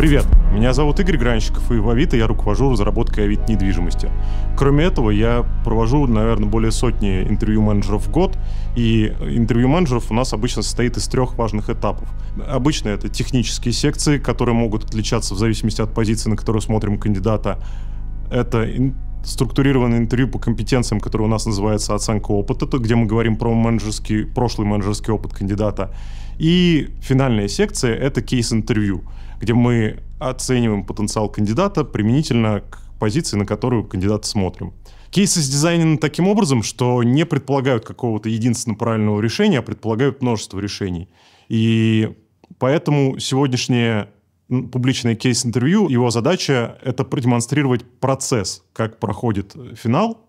Привет, меня зовут Игорь Гранщиков, и в Авито я руковожу разработкой Авито недвижимости. Кроме этого, я провожу, наверное, более сотни интервью менеджеров в год, и интервью менеджеров у нас обычно состоит из трех важных этапов. Обычно это технические секции, которые могут отличаться в зависимости от позиции, на которую смотрим кандидата. Это структурированное интервью по компетенциям, которое у нас называется оценка опыта, то, где мы говорим про менеджерский, прошлый менеджерский опыт кандидата. И финальная секция — это кейс-интервью где мы оцениваем потенциал кандидата применительно к позиции, на которую кандидат смотрим. Кейсы дизайнены таким образом, что не предполагают какого-то единственного правильного решения, а предполагают множество решений. И поэтому сегодняшнее публичное кейс-интервью, его задача — это продемонстрировать процесс, как проходит э, финал,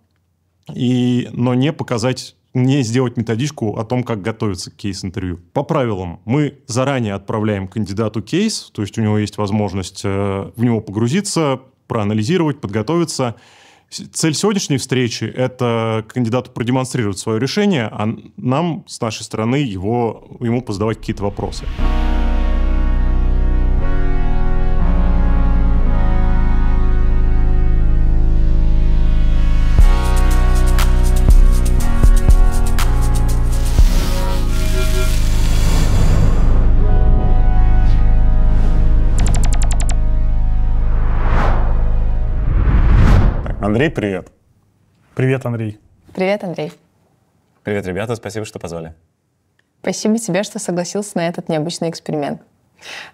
и, но не показать не сделать методичку о том, как готовиться к кейс-интервью. По правилам, мы заранее отправляем кандидату кейс, то есть у него есть возможность э, в него погрузиться, проанализировать, подготовиться. Цель сегодняшней встречи – это кандидату продемонстрировать свое решение, а нам с нашей стороны его, ему позадавать какие-то Вопросы. Андрей, привет. Привет, Андрей. Привет, Андрей. Привет, ребята, спасибо, что позвали. Спасибо тебе, что согласился на этот необычный эксперимент.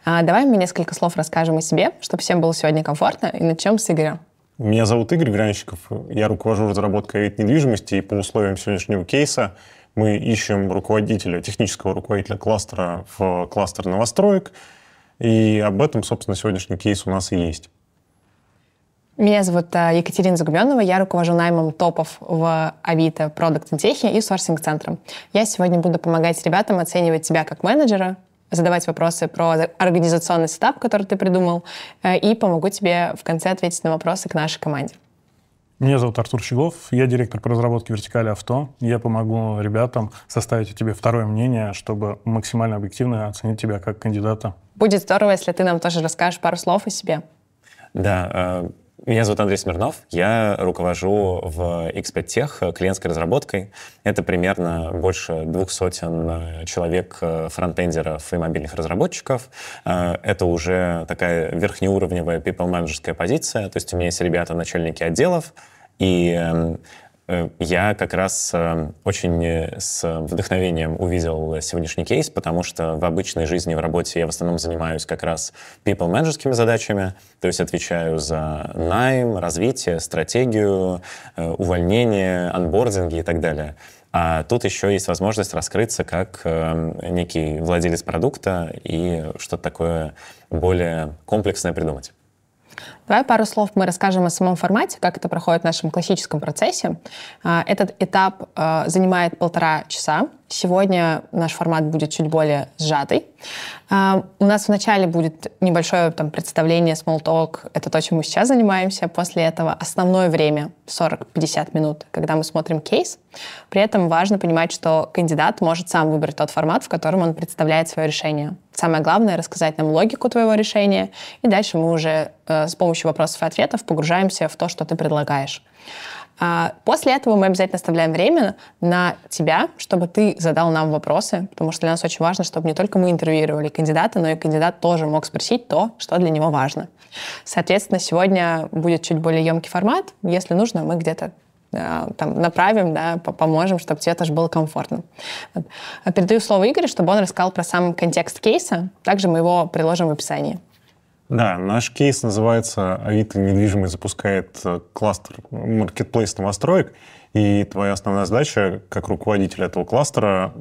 А, давай мы несколько слов расскажем о себе, чтобы всем было сегодня комфортно, и начнем с Игоря. Меня зовут Игорь Гранщиков, я руковожу разработкой недвижимости, и по условиям сегодняшнего кейса мы ищем руководителя, технического руководителя кластера в кластер новостроек, и об этом, собственно, сегодняшний кейс у нас и есть. Меня зовут э, Екатерина Загубенова, я руковожу наймом топов в Авито, Product and и сорсинг-центром. Я сегодня буду помогать ребятам оценивать тебя как менеджера, задавать вопросы про организационный сетап, который ты придумал, э, и помогу тебе в конце ответить на вопросы к нашей команде. Меня зовут Артур Щеглов, я директор по разработке вертикали авто. Я помогу ребятам составить у тебя второе мнение, чтобы максимально объективно оценить тебя как кандидата. Будет здорово, если ты нам тоже расскажешь пару слов о себе. Да, э, меня зовут Андрей Смирнов, я руковожу в X5 Tech клиентской разработкой. Это примерно больше двух сотен э, человек э, фронтендеров и мобильных разработчиков. Э, это уже такая верхнеуровневая people-менеджерская позиция, то есть у меня есть ребята начальники отделов, и эм, Э, я как раз э, очень э, с вдохновением увидел сегодняшний кейс, потому что в обычной жизни, в работе я в основном занимаюсь как раз people-менеджерскими задачами, то есть отвечаю за найм, развитие, стратегию, увольнение, анбординги и так далее. А тут еще есть возможность раскрыться как некий владелец продукта и что-то такое более комплексное придумать. Давай пару слов мы расскажем о самом формате, как это проходит в нашем классическом процессе. А, этот этап э, занимает полтора часа. Сегодня наш формат будет чуть более сжатый. А, у нас вначале будет небольшое там, представление, small talk. Это то, чем мы сейчас занимаемся. После этого основное время 40-50 минут, когда мы смотрим кейс. При этом важно понимать, что кандидат может сам выбрать тот формат, в котором он представляет свое решение. Самое главное — рассказать нам логику твоего решения, и дальше мы уже э, с помощью вопросов и ответов погружаемся в то, что ты предлагаешь. А после этого мы обязательно оставляем время на тебя, чтобы ты задал нам вопросы, потому что для нас очень важно, чтобы не только мы интервьюировали кандидата, но и кандидат тоже мог спросить то, что для него важно. Соответственно, сегодня будет чуть более емкий формат. Если нужно, мы где-то а, там, направим, да, поможем, чтобы тебе тоже было комфортно. А передаю слово Игорю, чтобы он рассказал про сам контекст кейса. Также мы его приложим в описании. Да, наш кейс называется «Авито недвижимость запускает э, кластер маркетплейс новостроек», и твоя основная задача как руководителя этого кластера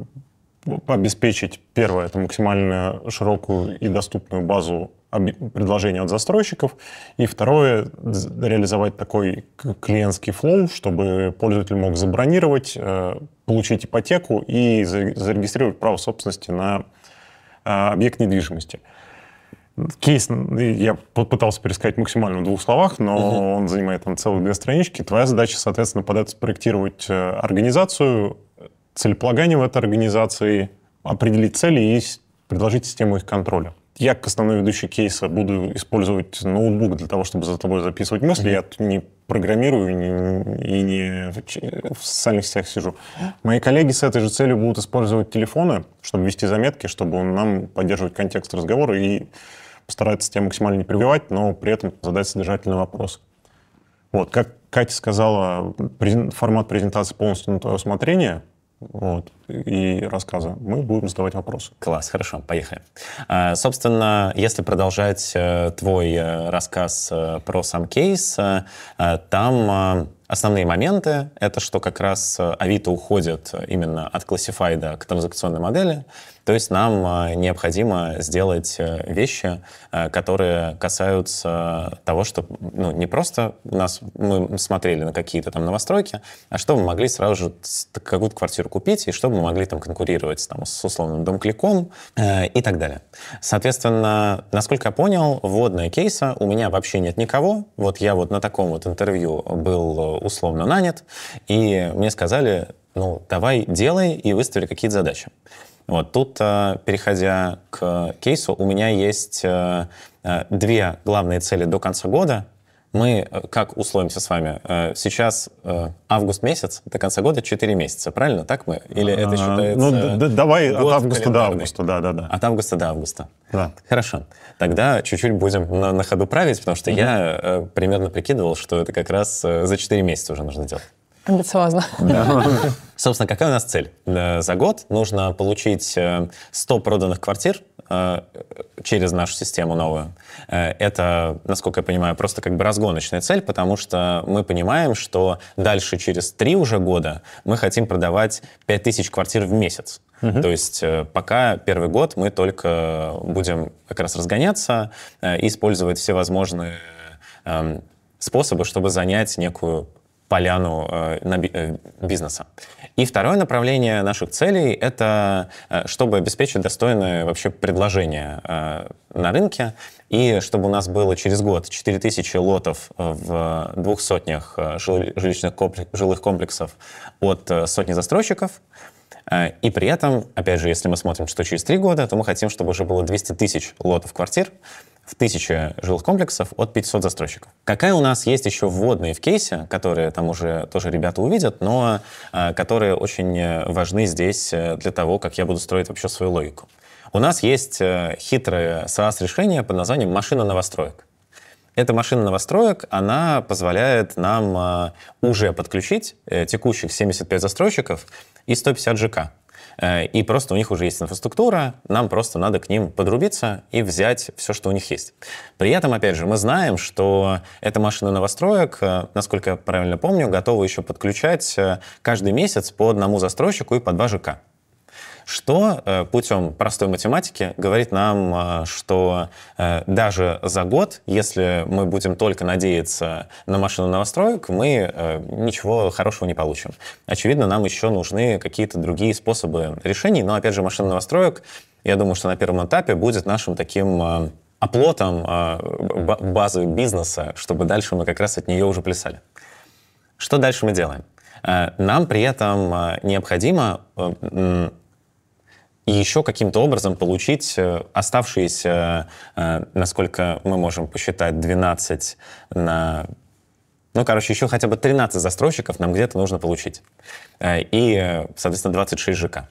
обеспечить, первое, это максимально широкую и доступную базу предложений от застройщиков, и второе, реализовать такой клиентский флоу, чтобы пользователь мог забронировать, э, получить ипотеку и зарегистрировать право собственности на э, объект недвижимости – Кейс, ну, я пытался пересказать максимально в двух словах, но Uh-huh. он занимает там целые две странички. Твоя задача, соответственно, подать, спроектировать э, организацию, целеполагание в этой организации, определить цели и предложить систему их контроля. Я, как основной ведущий кейса, буду использовать ноутбук для того, чтобы за тобой записывать мысли. Uh-huh. Я не программирую и не в социальных сетях сижу. Мои коллеги с этой же целью будут использовать телефоны, чтобы вести заметки, чтобы нам поддерживать контекст разговора и постарается тебя максимально не прививать, но при этом задать содержательный вопрос. Вот, как Катя сказала, формат презентации полностью на твое усмотрение вот, и рассказа. Мы будем задавать вопросы. Класс, хорошо, поехали. А, собственно, если продолжать э, твой э, рассказ э, про сам кейс, там Основные моменты — это что как раз Авито уходит именно от классифайда к транзакционной модели, то есть нам а, необходимо сделать э, вещи, э, которые касаются того, что ну, не просто нас, мы смотрели на какие-то там новостройки, а чтобы мы могли сразу же какую-то квартиру купить, и чтобы мы могли там конкурировать там, с условным домкликом э, и так далее. Соответственно, насколько я понял, вводная кейса у меня вообще нет никого. Вот я вот на таком вот интервью был э, условно нанят, и мне сказали, ну, давай делай и выставили какие-то задачи. Вот тут, э, переходя к кейсу, у меня есть э, э, две главные цели до конца года. Мы как условимся с вами? Сейчас август месяц, до конца года 4 месяца, правильно? Так мы? Или это а, считается... Ну, давай от августа до августа, да, да, да. От августа до августа. Да. Хорошо. Тогда чуть-чуть будем на, на ходу править, потому что mm я примерно прикидывал, что это как раз за 4 месяца уже нужно делать. Амбициозно. Да. Собственно, какая у нас цель? Э, за год нужно получить 100 э, проданных квартир э, через нашу систему новую. Это, насколько я понимаю, просто как бы разгоночная цель, потому что мы понимаем, что дальше через три уже года мы хотим продавать 5000 квартир в месяц. Угу. То есть пока первый год мы только будем как раз разгоняться и использовать все возможные эм, способы, чтобы занять некую поляну э, э, бизнеса. И второе направление наших целей — это э, чтобы обеспечить достойное вообще предложение э, на рынке, и чтобы у нас было через год 4000 лотов в двух сотнях жилищных комплекс, жилых комплексов от сотни застройщиков — Э, и при этом, опять же, если мы смотрим, что через три года, то мы хотим, чтобы уже было 200 тысяч лотов квартир в тысяче жилых комплексов от 500 застройщиков. Какая у нас есть еще вводные в кейсе, которые там уже тоже ребята увидят, но э, которые очень э, важны здесь для того, как я буду строить вообще свою логику. У нас есть хитрое SaaS-решение под названием «машина новостроек». Эта машина новостроек, она позволяет нам уже подключить текущих 75 застройщиков и 150 ЖК. Э, и просто у них уже есть инфраструктура, нам просто надо к ним подрубиться и взять все, что у них есть. При этом, опять же, мы знаем, что эта машина новостроек, э, насколько я правильно помню, готова еще подключать э, каждый месяц по одному застройщику и по два ЖК что э, путем простой математики говорит нам, э, что э, даже за год, если мы будем только надеяться на машину новостроек, мы ничего хорошего не получим. Очевидно, нам еще нужны какие-то другие способы решений, но, опять же, машина новостроек, я думаю, что на первом этапе будет нашим таким оплотом базы бизнеса, чтобы дальше мы как раз от нее уже плясали. Что дальше мы делаем? Нам при этом необходимо и еще каким-то образом получить э, оставшиеся, э, насколько мы можем посчитать, 12 на ну, короче, еще хотя бы 13 застройщиков нам где-то нужно получить. Э, и, соответственно, 26 ЖК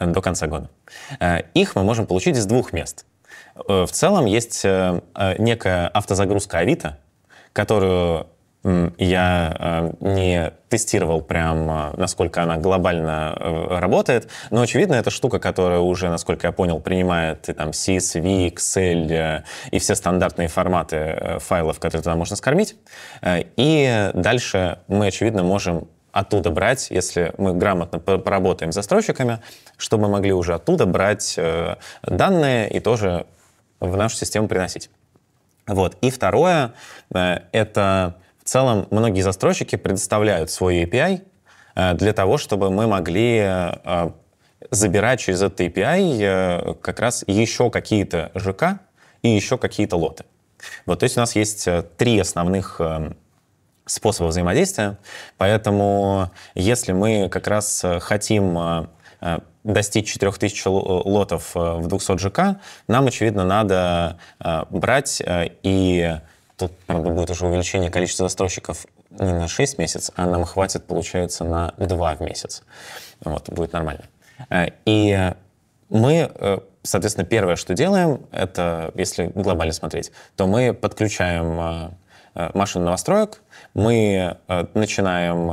до конца года. Их мы можем получить из двух мест. В целом есть некая автозагрузка Авито, которую я а, не тестировал прям, а, насколько она глобально э, работает, но, очевидно, это штука, которая уже, насколько я понял, принимает и там CSV, Excel э, и все стандартные форматы э, файлов, которые туда можно скормить. И дальше мы, очевидно, можем оттуда брать, если мы грамотно поработаем с застройщиками, чтобы мы могли уже оттуда брать данные и тоже в нашу систему приносить. Вот. И второе — это в целом, многие застройщики предоставляют свой API э, для того, чтобы мы могли э, э, забирать через этот API как раз еще какие-то ЖК и еще какие-то лоты. Вот, то есть у нас есть три основных способа взаимодействия. Поэтому если мы как раз хотим достичь 4000 лотов в 200 ЖК, нам, очевидно, надо брать и Тут, правда, будет уже увеличение количества застройщиков не на 6 месяцев, а нам хватит, получается, на 2 в месяц. Вот, будет нормально. Э, и мы, э, соответственно, первое, что делаем, это, если глобально смотреть, то мы подключаем э, машин новостроек, мы начинаем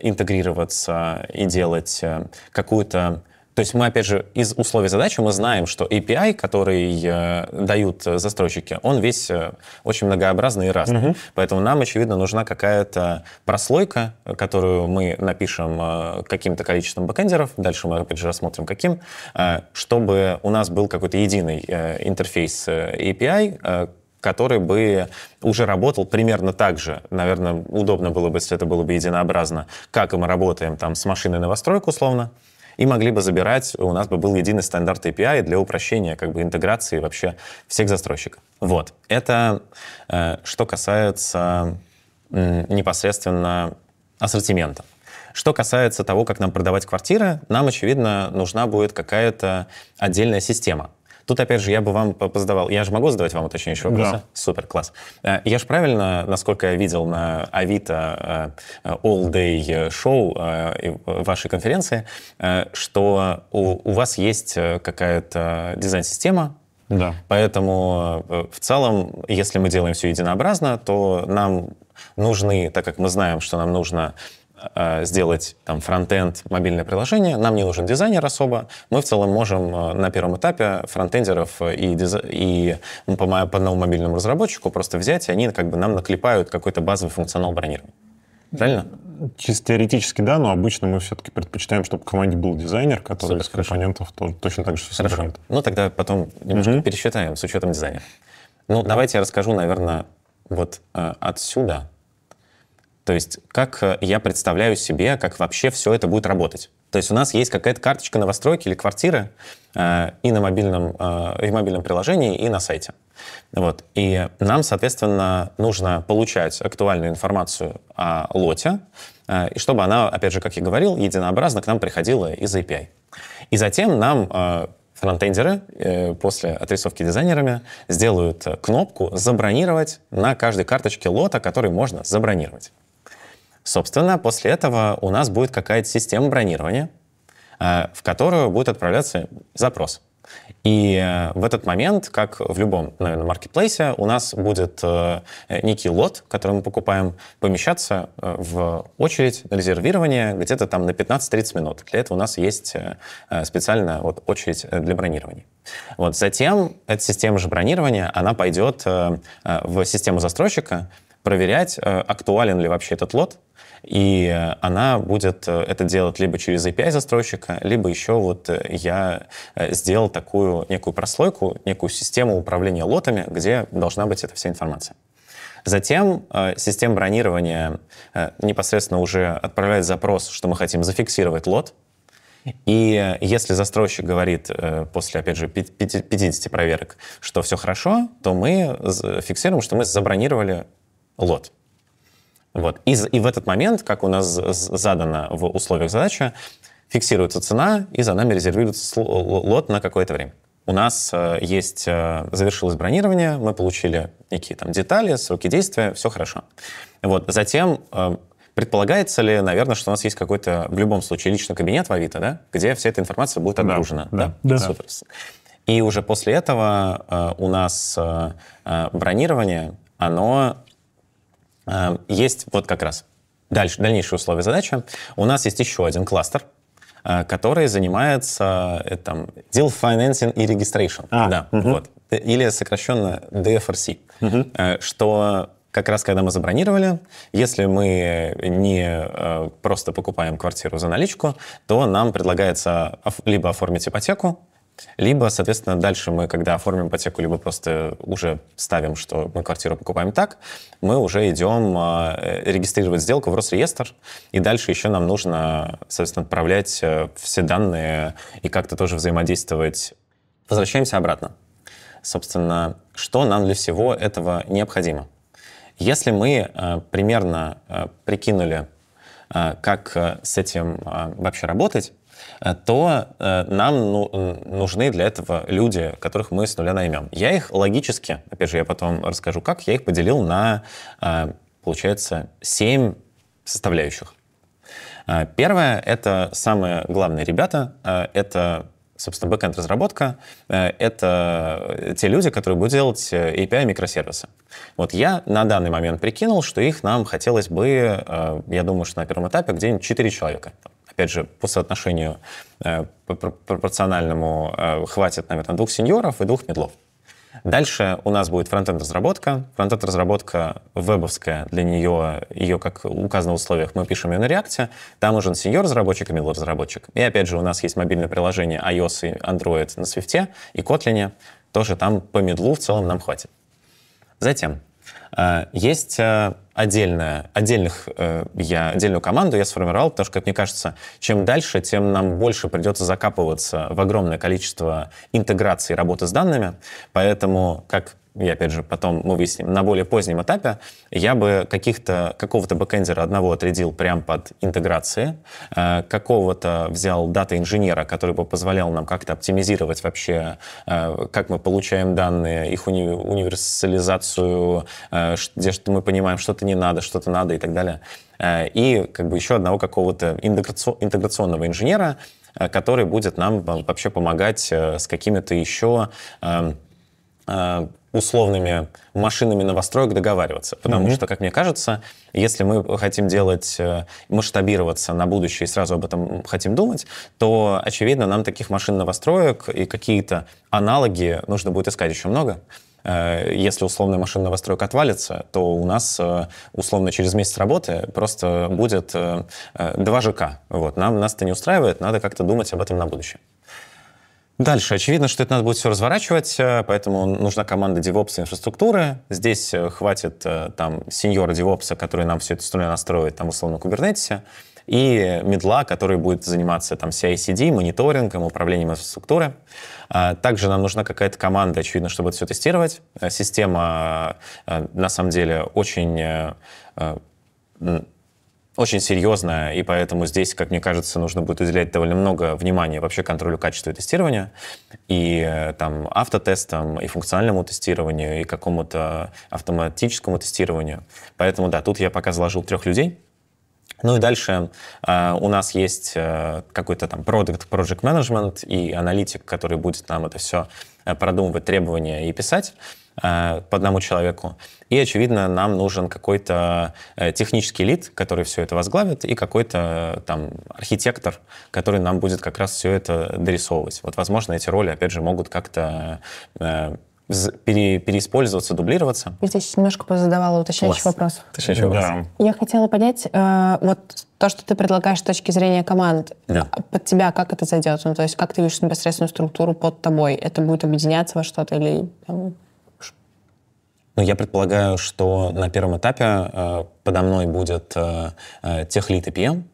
интегрироваться и делать какую-то то есть мы, опять же, из условий задачи мы знаем, что API, который э, дают застройщики, он весь э, очень многообразный и разный. Угу. Mm Поэтому нам, очевидно, нужна какая-то прослойка, которую мы напишем э, каким-то количеством бэкендеров. дальше мы, опять же, рассмотрим каким, э, чтобы у нас был какой-то единый э, интерфейс э, API, э, который бы уже работал примерно так же. Наверное, удобно было бы, если это было бы единообразно, как мы работаем там с машиной новостройку условно, и могли бы забирать, у нас бы был единый стандарт API для упрощения как бы интеграции вообще всех застройщиков. Вот. Это э, что касается э, непосредственно ассортимента. Что касается того, как нам продавать квартиры, нам, очевидно, нужна будет какая-то отдельная система. Тут, опять же, я бы вам позадавал... Я же могу задавать вам уточняющие вопросы? Да. Супер, класс. Э, я же правильно, насколько я видел на Авито э, all-day Show э, вашей конференции, что у, у вас есть какая-то дизайн-система, да. Поэтому в целом, если мы делаем все единообразно, то нам нужны, так как мы знаем, что нам нужно Э, сделать там фронтенд, мобильное приложение, нам не нужен дизайнер особо, мы в целом можем э, на первом этапе фронтендеров и, диз... и по, по одному мобильному разработчику просто взять, и они как бы нам наклепают какой-то базовый функционал бронирования. Правильно? Чисто теоретически, да, но обычно мы все-таки предпочитаем, чтобы в команде был дизайнер, который Супер, из компонентов тоже, точно так же собирает. Хорошо. Ну, тогда потом немножко угу. пересчитаем с учетом дизайнера. Ну, давайте я расскажу, наверное, вот э, отсюда то есть как э, я представляю себе, как вообще все это будет работать. То есть у нас есть какая-то карточка новостройки или квартиры э, и на мобильном, э, и в мобильном приложении, и на сайте. Вот. И нам, соответственно, нужно получать актуальную информацию о лоте, э, и чтобы она, опять же, как я говорил, единообразно к нам приходила из API. И затем нам э, фронтендеры э, после отрисовки дизайнерами сделают кнопку «Забронировать» на каждой карточке лота, который можно забронировать. Собственно, после этого у нас будет какая-то система бронирования, э, в которую будет отправляться запрос. И э, в этот момент, как в любом, наверное, маркетплейсе, у нас будет э, некий лот, который мы покупаем, помещаться в очередь на резервирование где-то там на 15-30 минут. Для этого у нас есть э, специально вот, очередь для бронирования. Вот. Затем эта система же бронирования, она пойдет в систему застройщика проверять, актуален ли вообще этот лот, и э, она будет э, это делать либо через API застройщика, либо еще вот э, я сделал такую некую прослойку, некую систему управления лотами, где должна быть эта вся информация. Затем э, система бронирования э, непосредственно уже отправляет запрос, что мы хотим зафиксировать лот. И если застройщик говорит э, после, опять же, 50 проверок, что все хорошо, то мы фиксируем, что мы забронировали лот. Вот. И, и в этот момент, как у нас задано в условиях задачи, фиксируется цена, и за нами резервируется лот на какое-то время. У нас э, есть, э, завершилось бронирование, мы получили некие там детали, сроки действия, все хорошо. Вот. Затем э, Предполагается ли, наверное, что у нас есть какой-то, в любом случае, личный кабинет в Авито, да, где вся эта информация будет отгружена? Да, да. да? да. Супер. И уже после этого у нас бронирование, оно а, есть вот как раз дальше, дальнейшие условия задачи. У нас есть еще один кластер, а, который занимается э, там, deal financing и registration. А, да, угу. вот. Или сокращенно DFRC. Угу. Э, что как раз когда мы забронировали, если мы не э, просто покупаем квартиру за наличку, то нам предлагается либо оформить ипотеку, либо, соответственно, дальше мы, когда оформим ипотеку, либо просто уже ставим, что мы квартиру покупаем так, мы уже идем а, э, регистрировать сделку в Росреестр, и дальше еще нам нужно, соответственно, отправлять э, все данные и как-то тоже взаимодействовать. Возвращаемся обратно. Собственно, что нам для всего этого необходимо? Если мы э, примерно прикинули, как с этим вообще работать, Э, то э, нам ну, нужны для этого люди, которых мы с нуля наймем. Я их логически, опять же, я потом расскажу, как, я их поделил на, э, получается, семь составляющих. Первое — это самые главные ребята, это собственно, бэкенд разработка это те люди, которые будут делать API микросервисы. Вот я на данный момент прикинул, что их нам хотелось бы, я думаю, что на первом этапе где-нибудь 4 человека опять же, по соотношению э, пропорциональному э, хватит, наверное, двух сеньоров и двух медлов. Дальше у нас будет фронтенд-разработка. Фронтенд-разработка вебовская, для нее, ее, как указано в условиях, мы пишем ее на React. Там нужен сеньор-разработчик и мидл-разработчик. И опять же, у нас есть мобильное приложение iOS и Android на Swift и Kotlin. Тоже там по медлу в целом нам хватит. Затем Э, есть э, отдельная, отдельных, э, я, отдельную команду я сформировал, потому что, как мне кажется, чем дальше, тем нам больше придется закапываться в огромное количество интеграции работы с данными. Поэтому, как и опять же, потом мы выясним, на более позднем этапе, я бы каких-то, какого-то бэкэндера одного отрядил прямо под интеграции, э, какого-то взял дата-инженера, который бы позволял нам как-то оптимизировать вообще, э, как мы получаем данные, их уни универсализацию, э, где что мы понимаем, что-то не надо, что-то надо и так далее. И как бы еще одного какого-то интеграцион интеграционного инженера, который будет нам вообще помогать с какими-то еще эм, условными машинами новостроек договариваться. Потому mm-hmm. что, как мне кажется, если мы хотим делать, э, масштабироваться на будущее и сразу об этом хотим думать, то, очевидно, нам таких машин новостроек и какие-то аналоги нужно будет искать еще много э, если условная машина новостроек отвалится, то у нас э, условно через месяц работы просто будет два ЖК. Вот. Нам нас это не устраивает, надо как-то думать об этом на будущее. Дальше. Очевидно, что это надо будет все разворачивать, э, поэтому нужна команда DevOps инфраструктуры. Здесь э, хватит э, там сеньора DevOps, который нам все это струя настроит, там, условно, кубернетисе, и медла, который будет заниматься там CI-CD, мониторингом, управлением инфраструктуры. Также нам нужна какая-то команда, очевидно, чтобы это все тестировать. Система, на самом деле, очень очень серьезная, и поэтому здесь, как мне кажется, нужно будет уделять довольно много внимания вообще контролю качества и тестирования, и э, там автотестам, и функциональному тестированию, и какому-то автоматическому тестированию. Поэтому, да, тут я пока заложил трех людей, ну и дальше э, у нас есть э, какой-то там продукт, project management и аналитик, который будет нам это все э, продумывать, требования и писать. Э, по одному человеку. И, очевидно, нам нужен какой-то э, технический лид, который все это возглавит, и какой-то э, там архитектор, который нам будет как раз все это дорисовывать. Вот, возможно, эти роли, опять же, могут как-то переиспользоваться, дублироваться. Я здесь немножко позадавала уточняющий Класс. вопрос. Уточняющий вопрос. Я хотела понять, э, вот то, что ты предлагаешь с точки зрения команд, да. А под тебя как это зайдет? Ну, то есть как ты видишь непосредственную структуру под тобой? Это будет объединяться во что-то или... Там... Ну, я предполагаю, что на первом этапе э, подо мной будет э, э техлит и PM, эм.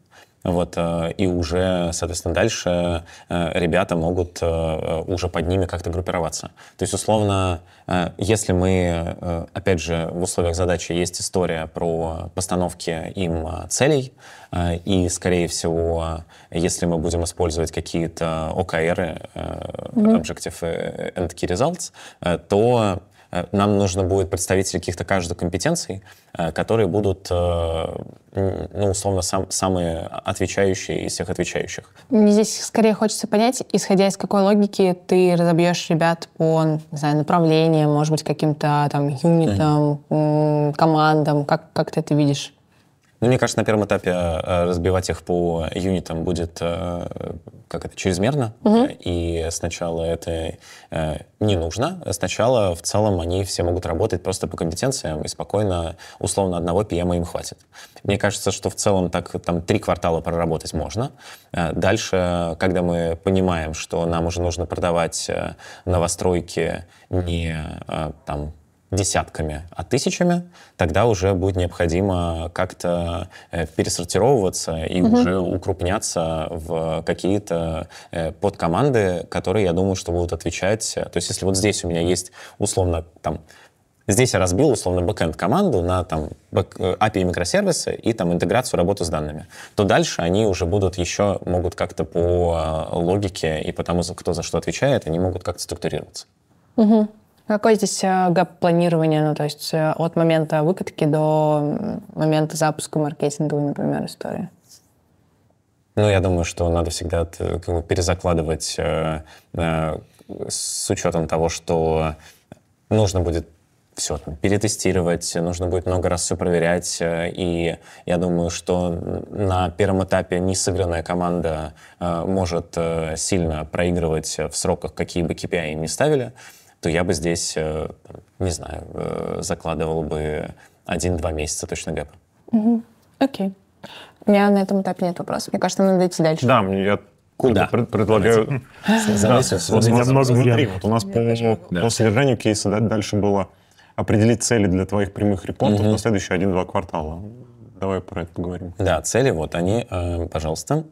вот, э, и уже, соответственно, дальше э, ребята могут э, э уже под ними как-то группироваться. То есть, условно, э, если мы, опять же, в условиях задачи есть история про постановки им целей, и, скорее всего, если мы будем использовать какие-то ОКР, mm-hmm. Objective and Key Results, то Э, нам нужно будет представители каких-то каждой компетенций, э, которые будут, э, ну, условно, сам, самые отвечающие из всех отвечающих. Мне здесь скорее хочется понять, исходя из какой логики ты разобьешь ребят по, не знаю, направлениям, может быть, каким-то там юнитам, командам, как, как ты это видишь? Ну, мне кажется, на первом этапе э, разбивать их по юнитам будет э, как это чрезмерно, угу. и сначала это э, не нужно. Сначала в целом они все могут работать просто по компетенциям и спокойно, условно, одного PM эм им хватит. Мне кажется, что в целом так там три квартала проработать можно. Дальше, когда мы понимаем, что нам уже нужно продавать новостройки не там десятками, а тысячами, тогда уже будет необходимо как-то э, пересортировываться и угу. уже укрупняться в какие-то э, подкоманды, которые, я думаю, что будут отвечать. То есть если вот здесь у меня есть условно там Здесь я разбил, условно, бэкенд команду на там, э, API микросервисы и там интеграцию работу с данными, то дальше они уже будут еще, могут как-то по логике и потому, кто за что отвечает, они могут как-то структурироваться. Угу. Ну, а какое здесь э, гап-планирование, ну, то есть э, от момента выкатки до момента запуска маркетинговой, например, истории? Ну, я думаю, что надо всегда э, как бы, перезакладывать э, э, с учетом того, что нужно будет все там, перетестировать, нужно будет много раз все проверять. И я думаю, что на первом этапе несыгранная команда э, может э, сильно проигрывать в сроках, какие бы KPI им не ставили. Э, то я бы здесь, э, не знаю, э, закладывал бы один-два месяца точно гэпа. Угу. Окей. У меня на этом этапе нет вопросов. Мне кажется, надо идти дальше. Да, я Куда? предлагаю... Немного Вот у нас, по-моему, по кейса дальше было определить цели для твоих прямых репортов на следующие один-два квартала. Давай про это поговорим. Да, цели, вот они, э, пожалуйста.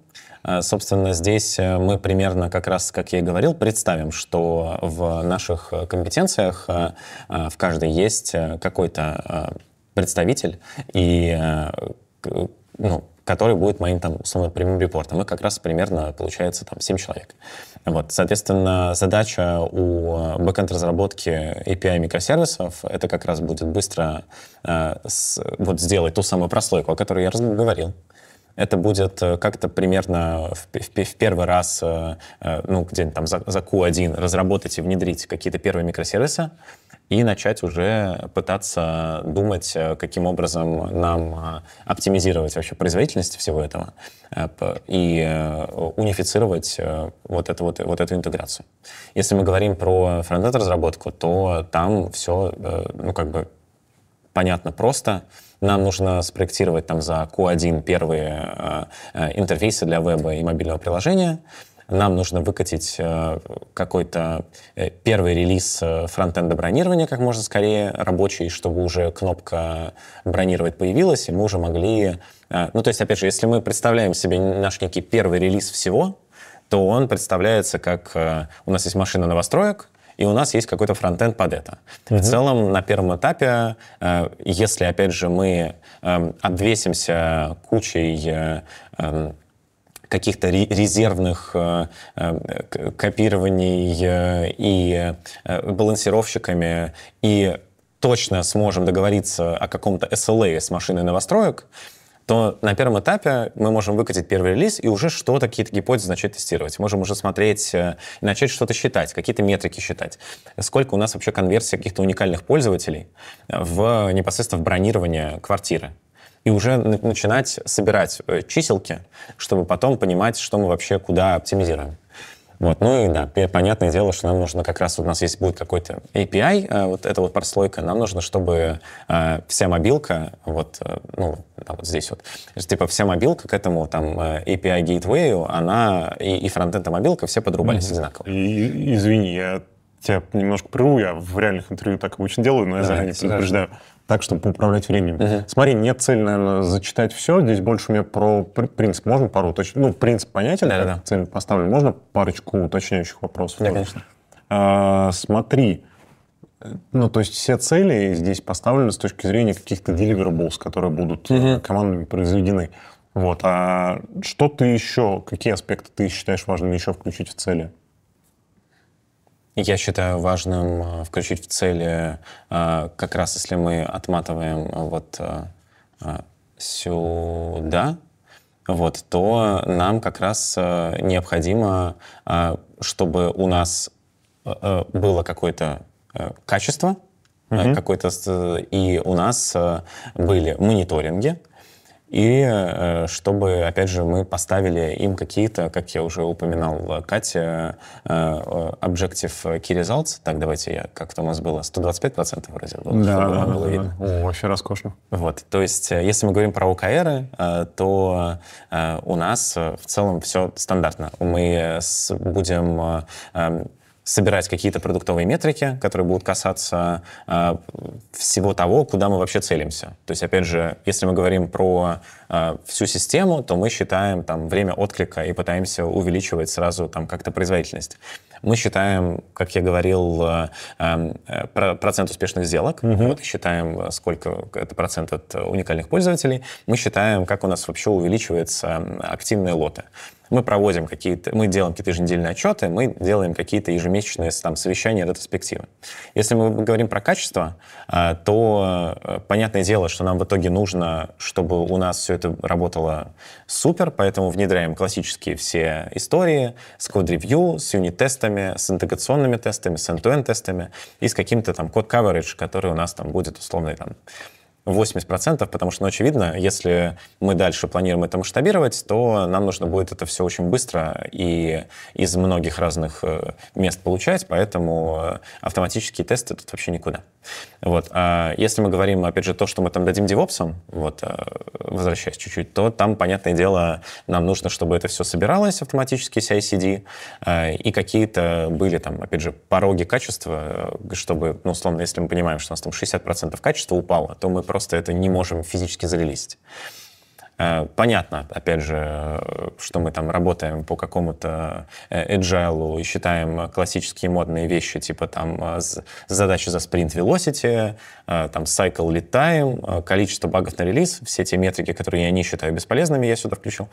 Э, собственно, здесь э, мы примерно, как раз, как я и говорил, представим, что в наших компетенциях в каждой есть какой-то представитель, и ну, который будет моим там, условно, прямым репортом. Мы как раз примерно, получается, там 7 человек. Вот, соответственно, задача у бэкенд разработки API микросервисов это как раз будет быстро э, с, вот сделать ту самую прослойку, о которой я говорил. Это будет э, как-то примерно в, в, в первый раз, э, э ну, где-нибудь там за, за Q1 разработать и внедрить какие-то первые микросервисы, и начать уже пытаться думать, э, каким образом нам э, оптимизировать вообще производительность всего этого э, и унифицировать вот, эту вот, вот эту интеграцию. Если мы говорим про фронтенд-разработку, то там все, ну, как бы, понятно просто. Нам нужно спроектировать там за Q1 первые интерфейсы для веба и мобильного приложения — нам нужно выкатить э, какой-то э, первый релиз э, фронтенда бронирования как можно скорее рабочий, чтобы уже кнопка бронировать появилась, и мы уже могли... Ну, то есть, опять же, если мы представляем себе наш некий первый релиз всего, то он представляется как у нас есть машина новостроек, и у нас есть какой-то фронтенд под это. Mm-hmm. В целом, на первом этапе, если, опять же, мы эм, обвесимся кучей эм, каких-то резервных э, э, копирований э, и балансировщиками, и точно сможем договориться о каком-то SLA с машиной новостроек, то на первом этапе мы можем выкатить первый релиз и уже что-то, какие-то гипотезы начать тестировать. Можем уже смотреть начать что-то считать, какие-то метрики считать. Сколько у нас вообще конверсий каких-то уникальных пользователей в непосредственно в бронирование квартиры и уже начинать собирать э, чиселки, чтобы потом понимать, что мы вообще куда оптимизируем. Вот, ну и да, понятное дело, что нам нужно как раз, у нас есть будет какой-то API, э, вот эта вот прослойка, нам нужно, чтобы э, вся мобилка, вот, ну, да, вот здесь вот, типа вся мобилка к этому там API Gateway, она и, и фронтенда мобилка все подрубались mm-hmm. одинаково. И, извини, я тебя немножко прерву, я в реальных интервью так обычно делаю, но я заранее предупреждаю так, чтобы управлять временем. Угу. Смотри, нет цели, наверное, зачитать все. Здесь больше у меня про принцип. Можно пару уточнить? Ну, принцип понятен, да, как да. цель поставлен. Можно парочку уточняющих вопросов? Да, конечно. А, смотри, ну, то есть все цели здесь поставлены с точки зрения каких-то deliverables, которые будут угу. командами произведены. Вот. А что ты еще, какие аспекты ты считаешь важными, еще включить в цели? Я считаю важным э, включить в цели, э, как раз если мы отматываем вот э, сюда, вот, то нам как раз необходимо, чтобы у нас было какое-то качество, угу. Mm -hmm. какое-то, и у нас были мониторинги, и э, чтобы, опять же, мы поставили им какие-то, как я уже упоминал, Катя, э, э, Objective Key Results, так давайте я, как там у нас было, 125% вроде было, да, чтобы да, было да, видно. Да. О, вообще роскошно. Вот, то есть, если мы говорим про ОКР, то у нас в целом все стандартно. Мы будем эм, собирать какие-то продуктовые метрики, которые будут касаться э, всего того, куда мы вообще целимся. То есть, опять же, если мы говорим про э, всю систему, то мы считаем там время отклика и пытаемся увеличивать сразу там как-то производительность. Мы считаем, как я говорил, а, процент успешных сделок. Угу. Вот, считаем, сколько это процент от уникальных пользователей. Мы считаем, как у нас вообще увеличиваются активные лоты. Мы проводим какие-то, мы делаем какие-то еженедельные отчеты, мы делаем какие-то ежемесячные там, совещания, ретроспективы. Если мы говорим про качество, а, то э, понятное дело, что нам в итоге нужно, чтобы у нас все это работало супер, поэтому внедряем классические все истории с код-ревью, с юнит-тестами, с интеграционными тестами, с end-to-end тестами и с каким-то там код-coverage, который у нас там будет условный там 80%, потому что, ну, очевидно, если мы дальше планируем это масштабировать, то нам нужно будет это все очень быстро и из многих разных э, мест получать, поэтому э, автоматические тесты тут вообще никуда. Вот. А если мы говорим, опять же, то, что мы там дадим девопсам, вот, э, возвращаясь чуть-чуть, то там, понятное дело, нам нужно, чтобы это все собиралось автоматически, CI-CD, и какие-то были там, опять же, пороги качества, чтобы, ну, условно, если мы понимаем, что у нас там 60% качества упало, то мы просто просто это не можем физически зарелизить. Э, понятно, опять же, э, что мы там работаем по какому-то э, agile и считаем классические модные вещи, типа там задачи за sprint velocity, там cycle lead time, количество багов на релиз, все те метрики, которые я не считаю бесполезными, я сюда включил.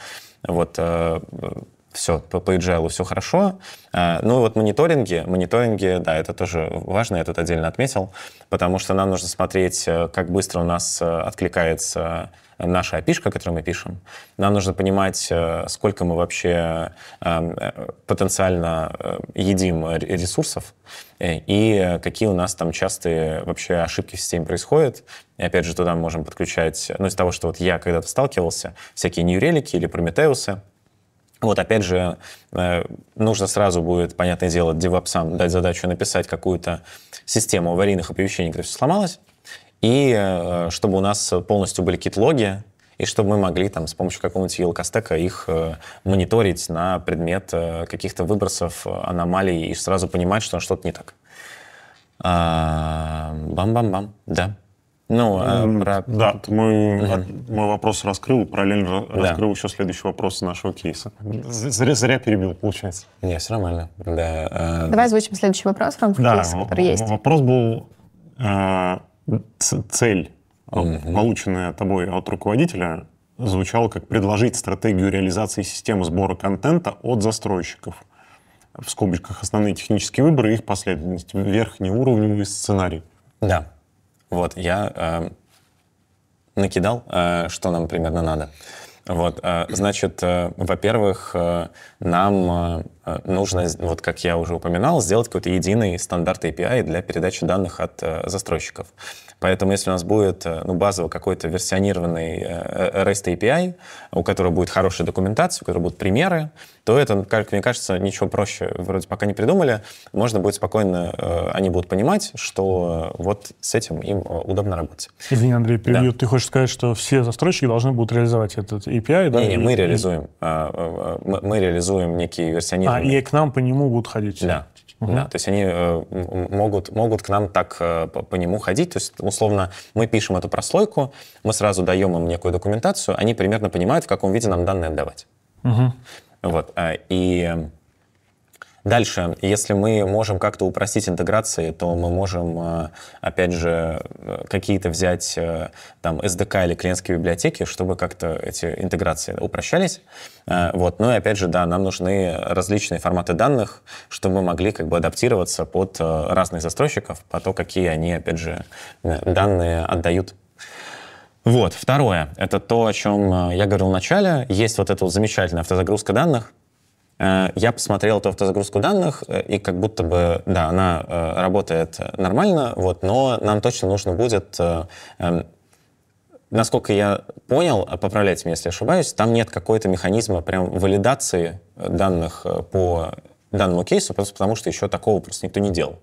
Вот все, по, по agile все хорошо. А, ну вот мониторинги, мониторинги, да, это тоже важно, я тут отдельно отметил, потому что нам нужно смотреть, э, как быстро у нас э, откликается наша API, которую мы пишем, нам нужно понимать, э, сколько мы вообще потенциально едим ресурсов и какие у нас там частые вообще ошибки в системе происходят. И опять же, туда мы можем подключать, ну, из того, что вот я когда-то сталкивался, всякие нью или прометеусы, вот, опять же, э, нужно сразу будет, понятное дело, девопсам дать задачу написать какую-то систему аварийных оповещений, когда все сломалось, и э, чтобы у нас полностью были какие логи, и чтобы мы могли там с помощью какого-нибудь елкостека их э, мониторить на предмет э, каких-то выбросов, э, аномалий и сразу понимать, что что-то не так. А, бам-бам-бам, да. Ну, а э, ну, про... Да, мы, мой вопрос раскрыл, параллельно да. раскрыл еще следующий вопрос нашего кейса. Зря, зря перебил, получается. Нет, все нормально. Да, э... Давай озвучим следующий вопрос в рамках да, кейса, который есть. Вопрос был э, цель, угу. полученная тобой от руководителя, звучала как предложить стратегию реализации системы сбора контента от застройщиков. В скобочках основные технические выборы и их последовательность, верхнеуровневый сценарий. Да. Вот, я э, накидал, э, что нам примерно надо. Вот, э, значит, э, во-первых, э, нам э, нужно, вот как я уже упоминал, сделать какой-то единый стандарт API для передачи данных от э, застройщиков. Поэтому если у нас будет э, ну, базово какой-то версионированный э, э, REST API, у которого будет хорошая документация, у которого будут примеры, то это, как мне кажется, ничего проще вроде пока не придумали. Можно будет спокойно, э, они будут понимать, что вот с этим им э, удобно работать. Извини, Андрей, перебью. Да. Ты хочешь сказать, что все застройщики должны будут реализовать этот API? Да? Не, не, мы реализуем. Э, мы, мы реализуем некий версионизм. А, и к нам по нему будут ходить? Да. Угу. Да, то есть они э, могут, могут к нам так э, по, по нему ходить. То есть, условно, мы пишем эту прослойку, мы сразу даем им некую документацию, они примерно понимают, в каком виде нам данные отдавать. Угу. Вот. А, и Дальше, если мы можем как-то упростить интеграции, то мы можем, а, опять же, э, какие-то взять э, там SDK или клиентские библиотеки, чтобы как-то эти интеграции упрощались. Э, вот. Ну и опять же, да, нам нужны различные форматы данных, чтобы мы могли как бы адаптироваться под разных застройщиков, по то, какие они, опять же, данные отдают. Вот, второе, это то, о чем э, я говорил в начале. Есть вот эта вот замечательная автозагрузка данных. Э, я посмотрел эту автозагрузку данных, э, и как будто бы, да, она работает нормально, вот, но нам точно нужно будет эм, насколько я понял, а поправлять, меня, если ошибаюсь, там нет какого-то механизма прям валидации данных по данному кейсу, просто потому что еще такого просто никто не делал.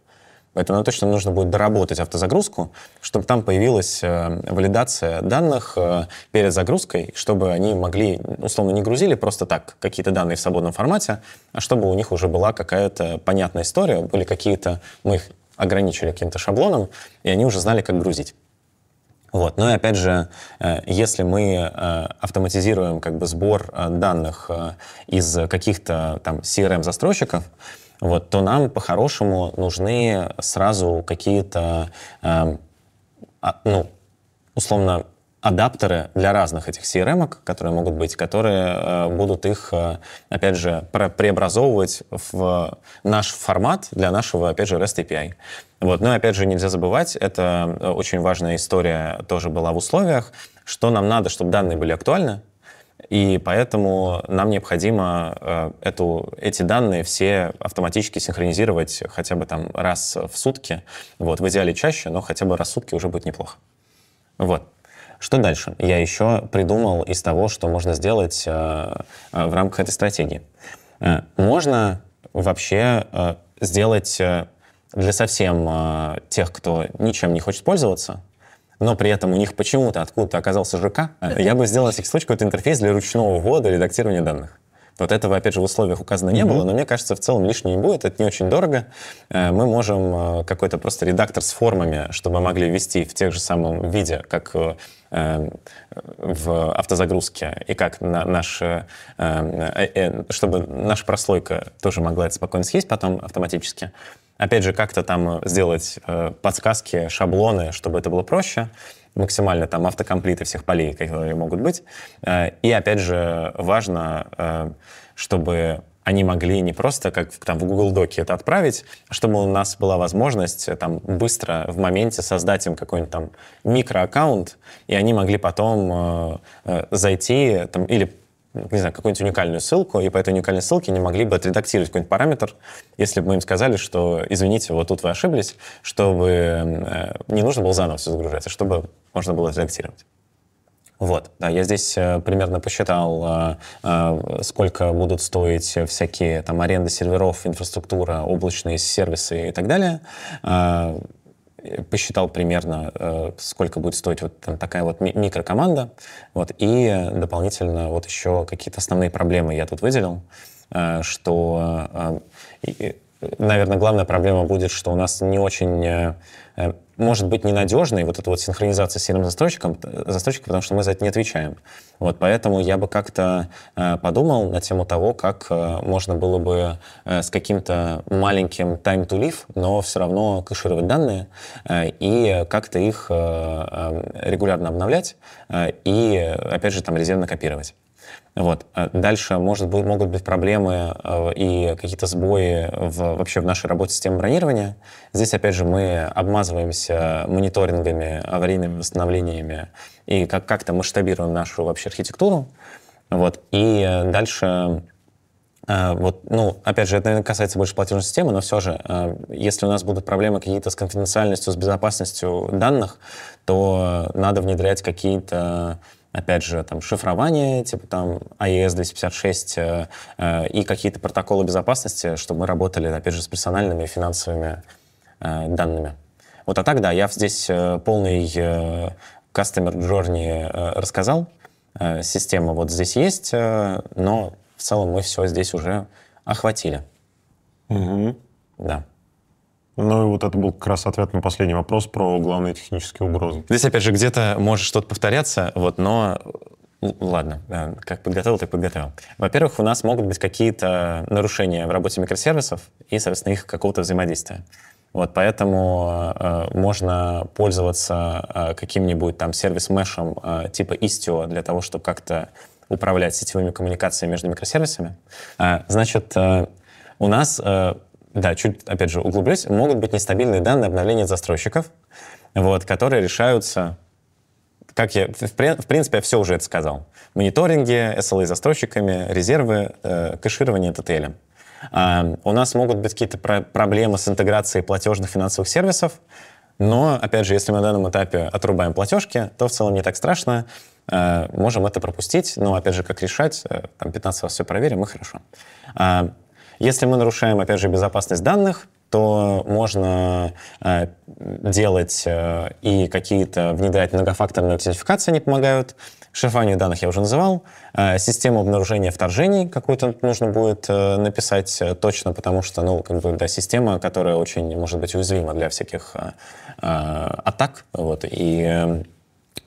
Поэтому нам точно нужно будет доработать автозагрузку, чтобы там появилась э, валидация данных э, перед загрузкой, чтобы они могли, условно, не грузили просто так какие-то данные в свободном формате, а чтобы у них уже была какая-то понятная история, были какие-то, мы их ограничили каким-то шаблоном, и они уже знали, как грузить. Вот. Но ну и опять же, э, если мы автоматизируем как бы сбор данных из каких-то там CRM-застройщиков, вот, то нам по-хорошему нужны сразу какие-то, э, ну, условно, адаптеры для разных этих CRM, которые могут быть, которые э, будут их, э, опять же, преобразовывать в наш формат для нашего, опять же, REST API. Вот. Но, ну опять же, нельзя забывать, это э, очень важная история тоже была в условиях, что нам надо, чтобы данные были актуальны, и поэтому нам необходимо э, эту, эти данные все автоматически синхронизировать хотя бы там раз в сутки. Вот, в идеале чаще, но хотя бы раз в сутки уже будет неплохо. Вот. Что дальше? Я еще придумал из того, что можно сделать э, э, в рамках этой стратегии. Можно вообще сделать для совсем тех, кто ничем не хочет пользоваться, но при этом у них почему-то откуда-то оказался ЖК, а, я бы сделал всякий случай какой-то интерфейс для ручного ввода редактирования данных. Вот этого, опять же, в условиях указано не было, но мне кажется, в целом лишнее не будет, это не очень дорого. Э, мы можем э, какой-то просто редактор с формами, чтобы могли ввести в тех же самом виде, как э, в автозагрузке, и как на, наша, чтобы наша прослойка тоже могла это спокойно съесть потом автоматически. Опять же, как-то там э, сделать э, подсказки, шаблоны, чтобы это было проще максимально там автокомплиты всех полей, которые могут быть. Э, и опять же, важно, э, чтобы они могли не просто как там в Google Доке это отправить, а чтобы у нас была возможность там быстро в моменте создать им какой-нибудь там микроаккаунт, и они могли потом э, зайти там или не знаю, какую-нибудь уникальную ссылку, и по этой уникальной ссылке не могли бы отредактировать какой-нибудь параметр, если бы мы им сказали, что, извините, вот тут вы ошиблись, чтобы э, не нужно было заново все загружать, а чтобы можно было отредактировать. Вот, да, я здесь э, примерно посчитал, э, сколько будут стоить всякие там аренда серверов, инфраструктура, облачные сервисы и так далее посчитал примерно, э, сколько будет стоить вот там такая вот ми- микрокоманда, вот, и дополнительно вот еще какие-то основные проблемы я тут выделил, э, что э, наверное, главная проблема будет, что у нас не очень э, э, может быть ненадежной вот эта вот синхронизация с серым застройщиком, э, застройщиком, потому что мы за это не отвечаем. Вот, поэтому я бы как-то э, подумал на тему того, как э, можно было бы э, с каким-то маленьким time to live, но все равно кэшировать данные э, и как-то их э, регулярно обновлять э, и, опять же, там резервно копировать. Вот. А дальше может, могут быть проблемы э, и какие-то сбои в, вообще в нашей работе системы бронирования. Здесь, опять же, мы обмазываемся мониторингами, аварийными восстановлениями и как- как-то масштабируем нашу вообще архитектуру. Вот. И дальше э, вот, ну, опять же, это, наверное, касается больше платежной системы, но все же, э, если у нас будут проблемы какие-то с конфиденциальностью, с безопасностью данных, то надо внедрять какие-то опять же, там шифрование, типа там AES-256 э, э, и какие-то протоколы безопасности, чтобы мы работали, опять же, с персональными и финансовыми э, данными. Вот, а так, да, я здесь э, полный э, customer journey э, рассказал. Э, система вот здесь есть, э, но в целом мы все здесь уже охватили. Угу. Да. Ну и вот это был как раз ответ на последний вопрос про главные технические угрозы. Здесь, опять же, где-то может что-то повторяться, вот, но ну, Ладно, э, как подготовил, так подготовил. Во-первых, у нас могут быть какие-то нарушения в работе микросервисов и, соответственно, их какого-то взаимодействия. Вот, поэтому э, можно пользоваться э, каким-нибудь там сервис-мешем э, типа Istio для того, чтобы как-то управлять сетевыми коммуникациями между микросервисами. Э, значит, э, у нас э, да, чуть, опять же, углублюсь, могут быть нестабильные данные обновления застройщиков, вот, которые решаются как я, в, в принципе, я все уже это сказал. Мониторинги, SLA застройщиками, резервы, э, кэширование ТТЛ. Э, а, у нас могут быть какие-то про проблемы с интеграцией платежных финансовых сервисов, но, опять же, если мы на данном этапе отрубаем платежки, то в целом не так страшно. Э, можем это пропустить, но, опять же, как решать, э, там 15 раз все проверим, и хорошо. Э, если мы нарушаем, опять же, безопасность данных, то можно э, делать э, и какие-то внедрять многофакторные аутентификации, они помогают. Шифрование данных я уже называл. Э, систему обнаружения вторжений какую-то нужно будет э, написать э, точно, потому что, ну, как бы, да, система, которая очень может быть уязвима для всяких э, э атак, вот, и э,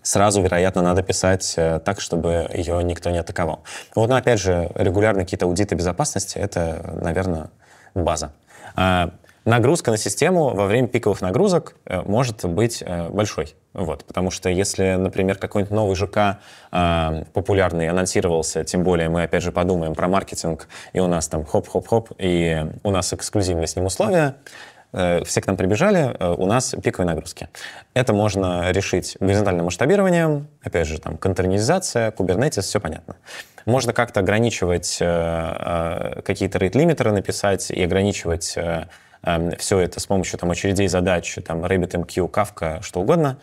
сразу, вероятно, надо писать э, так, чтобы ее никто не атаковал. Вот, но опять же, регулярные какие-то аудиты безопасности — это, наверное, база. А, нагрузка на систему во время пиковых нагрузок э, может быть э, большой. Вот, потому что если, например, какой-нибудь новый ЖК э, а, популярный анонсировался, тем более мы опять же подумаем про маркетинг, и у нас там хоп-хоп-хоп, и у нас эксклюзивность с ним условия, Э, все к нам прибежали, э, у нас пиковые нагрузки. Это можно решить горизонтальным масштабированием, опять же, там, контернизация, Kubernetes, все понятно. Можно как-то ограничивать э, какие-то рейт-лимитеры написать и ограничивать эм, все это с помощью там, очередей задач, там, RabbitMQ, Kafka, что угодно.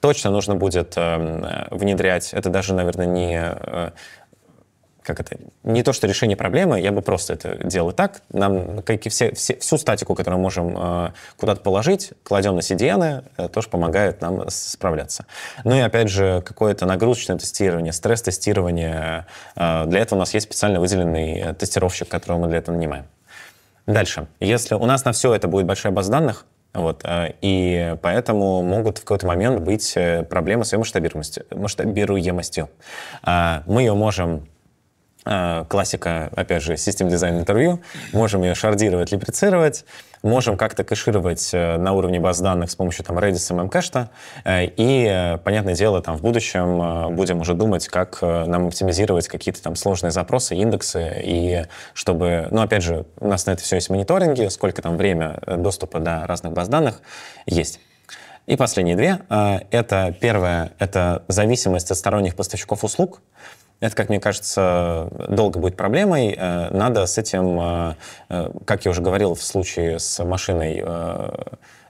Точно нужно будет эм, внедрять, это даже, наверное, не как это, не то что решение проблемы, я бы просто это делал так. Нам, как и все, все, всю статику, которую мы можем э, куда-то положить, кладем на CDN, э, тоже помогает нам справляться. Ну и опять же, какое-то нагрузочное тестирование, стресс-тестирование. Э, для этого у нас есть специально выделенный э, тестировщик, которого мы для этого нанимаем. Дальше. Если у нас на все это будет большая база данных, вот, э, и поэтому могут в какой-то момент быть э, проблемы с ее масштабируемостью. масштабируемостью. Мы ее можем а, классика, опять же, систем дизайн интервью. Можем ее шардировать, липрицировать, можем как-то кэшировать э, на уровне баз данных с помощью там Redis и Memcached. Э, и, э, понятное дело, там в будущем будем уже думать, как нам оптимизировать какие-то там сложные запросы, индексы, и чтобы... Ну, опять же, у нас на это все есть мониторинги, сколько там время доступа до разных баз данных есть. И последние две. Это первое, это зависимость от сторонних поставщиков услуг. Это, как мне кажется, долго будет проблемой. Э, надо с этим, э, э, как я уже говорил в случае с машиной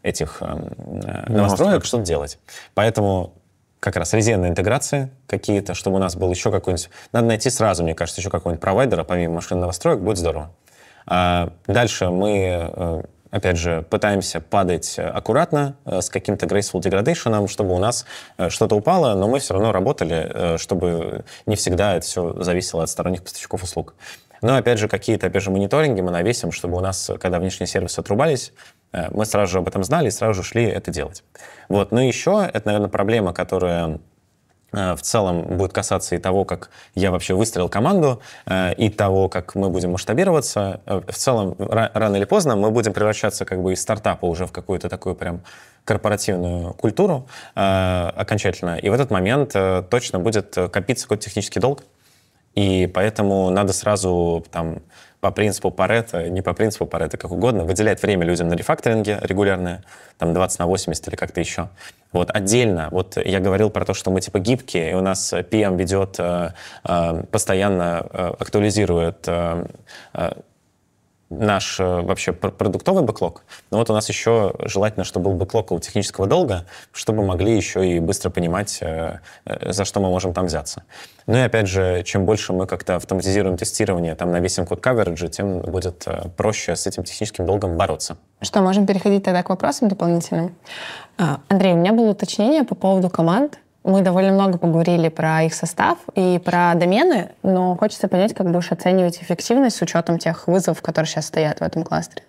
этих эм, новостроек, что-то делать. Поэтому как раз резервные интеграция какие-то, чтобы у нас был еще какой-нибудь... Надо найти сразу, мне кажется, еще какой-нибудь провайдера, помимо машин новостроек, будет здорово. Дальше мы опять же, пытаемся падать э, аккуратно, э, с каким-то graceful degradation, чтобы у нас э, что-то упало, но мы все равно работали, чтобы не всегда это все зависело от сторонних поставщиков услуг. Но, опять же, какие-то, опять же, мониторинги мы навесим, чтобы у нас, когда внешние сервисы отрубались, мы сразу же об этом знали и сразу же шли это делать. Вот. Ну и еще, это, наверное, проблема, которая Э, в целом будет касаться и того, как я вообще выстроил команду, э, и того, как мы будем масштабироваться. Э, в целом, рано или поздно мы будем превращаться как бы из стартапа уже в какую-то такую прям корпоративную культуру окончательно. И в этот момент точно будет копиться какой-то технический долг, и поэтому надо сразу там по принципу Парета, не по принципу Парета, как угодно, выделяет время людям на рефакторинге регулярное, там 20 на 80 или как-то еще. Вот отдельно, вот я говорил про то, что мы типа гибкие, и у нас PM ведет, э, э, постоянно э, актуализирует наш э, вообще продуктовый бэклог. Но вот у нас еще желательно, чтобы был бэклог у технического долга, чтобы могли еще и быстро понимать, э, э, за что мы можем там взяться. Ну и опять же, чем больше мы как-то автоматизируем тестирование, там на весь эм код каверджи, тем будет проще с этим техническим долгом бороться. Что, можем переходить тогда к вопросам дополнительным? А, Андрей, у меня было уточнение по поводу команд. Мы довольно много поговорили про их состав и про домены, но хочется понять, как будешь оценивать эффективность с учетом тех вызовов, которые сейчас стоят в этом кластере.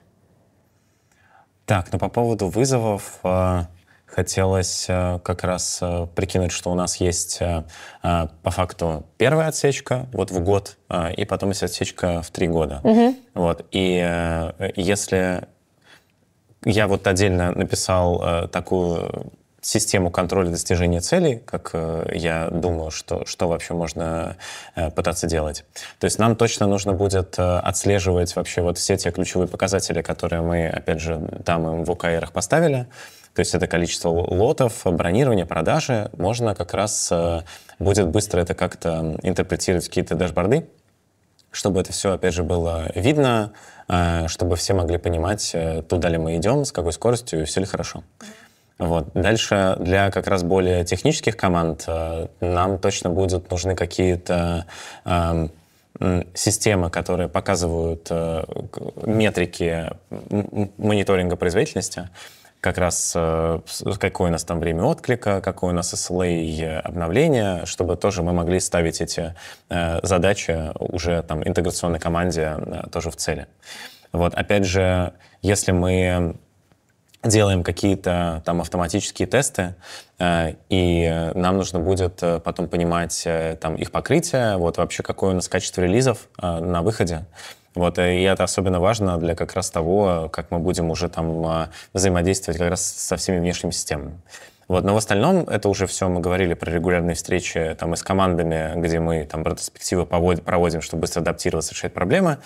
Так, ну по поводу вызовов э, хотелось э, как раз э, прикинуть, что у нас есть по факту первая отсечка вот в год, и потом есть отсечка в три года. Угу. Вот, и если я вот отдельно написал такую систему контроля достижения целей, как э, я думаю, что, что вообще можно э, пытаться делать. То есть нам точно нужно будет э, отслеживать вообще вот все те ключевые показатели, которые мы, опять же, там им в ОКРах поставили. То есть это количество лотов, бронирование, продажи. Можно как раз будет быстро это как-то интерпретировать какие-то дашборды, чтобы это все, опять же, было видно, чтобы все могли понимать, туда ли мы идем, с какой скоростью, все ли хорошо. Mm-hmm. Вот. Дальше для как раз более технических команд э, нам точно будут нужны какие-то эм, системы, которые показывают э, метрики мониторинга производительности, как раз э, какое у нас там время отклика, какое у нас SLA обновления, чтобы тоже мы могли ставить эти задачи уже там интеграционной команде тоже в цели. Вот, опять же, если мы делаем какие-то там автоматические тесты, э, и нам нужно будет э, потом понимать э, там их покрытие, вот вообще какое у нас качество релизов на выходе. Вот, и это особенно важно для как раз того, как мы будем уже там взаимодействовать как раз со всеми внешними системами. Вот, но в остальном это уже все мы говорили про регулярные встречи там и с командами, где мы там ретроспективы проводим, чтобы быстро адаптироваться, решать проблемы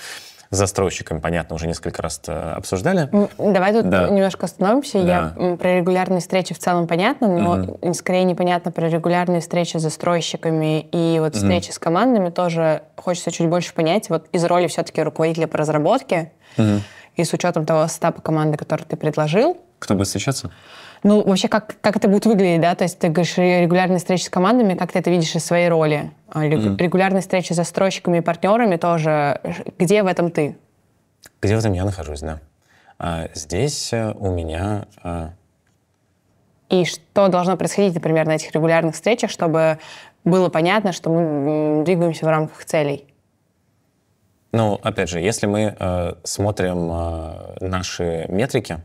застройщиками, понятно, уже несколько раз э, обсуждали. Давай тут да. немножко остановимся. Да. Я про регулярные встречи в целом понятно, но угу. скорее непонятно про регулярные встречи с застройщиками и вот встречи угу. с командами тоже хочется чуть больше понять. Вот из роли все-таки руководителя по разработке угу. и с учетом того стапа команды, который ты предложил. Кто будет встречаться? Ну, вообще, как, как это будет выглядеть, да? То есть ты говоришь, регулярные встречи с командами, как ты это видишь из своей роли? А, регулярные встречи с застройщиками и партнерами тоже. Где в этом ты? Где в этом я нахожусь, да. А, здесь э, у меня... А... И что должно происходить, например, на этих регулярных встречах, чтобы было понятно, что мы двигаемся в рамках целей? Ну, опять же, если мы э, смотрим э, наши метрики,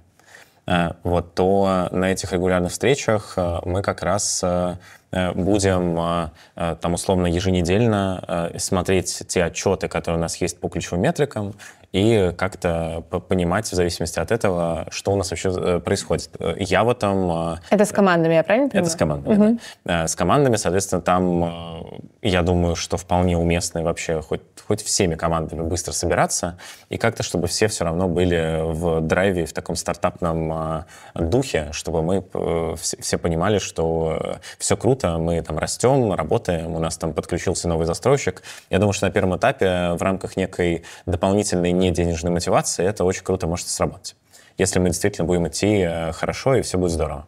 Э, вот, то на этих регулярных встречах э, мы как раз э, Э, будем э, э, там условно еженедельно смотреть те отчеты, которые у нас есть по ключевым метрикам, и как-то понимать в зависимости от этого, что у нас вообще происходит. Я вот там. Это с командами, я правильно понимаю? Это с командами, угу. да. С командами, соответственно, там, я думаю, что вполне уместно вообще хоть, хоть всеми командами быстро собираться, и как-то, чтобы все все равно были в драйве, в таком стартапном духе, чтобы мы все понимали, что все круто, круто, а мы там растем, работаем, у нас там подключился новый застройщик. Я думаю, что на первом этапе э, в рамках некой дополнительной неденежной мотивации это очень круто может сработать, если мы действительно будем идти э, хорошо и все будет здорово.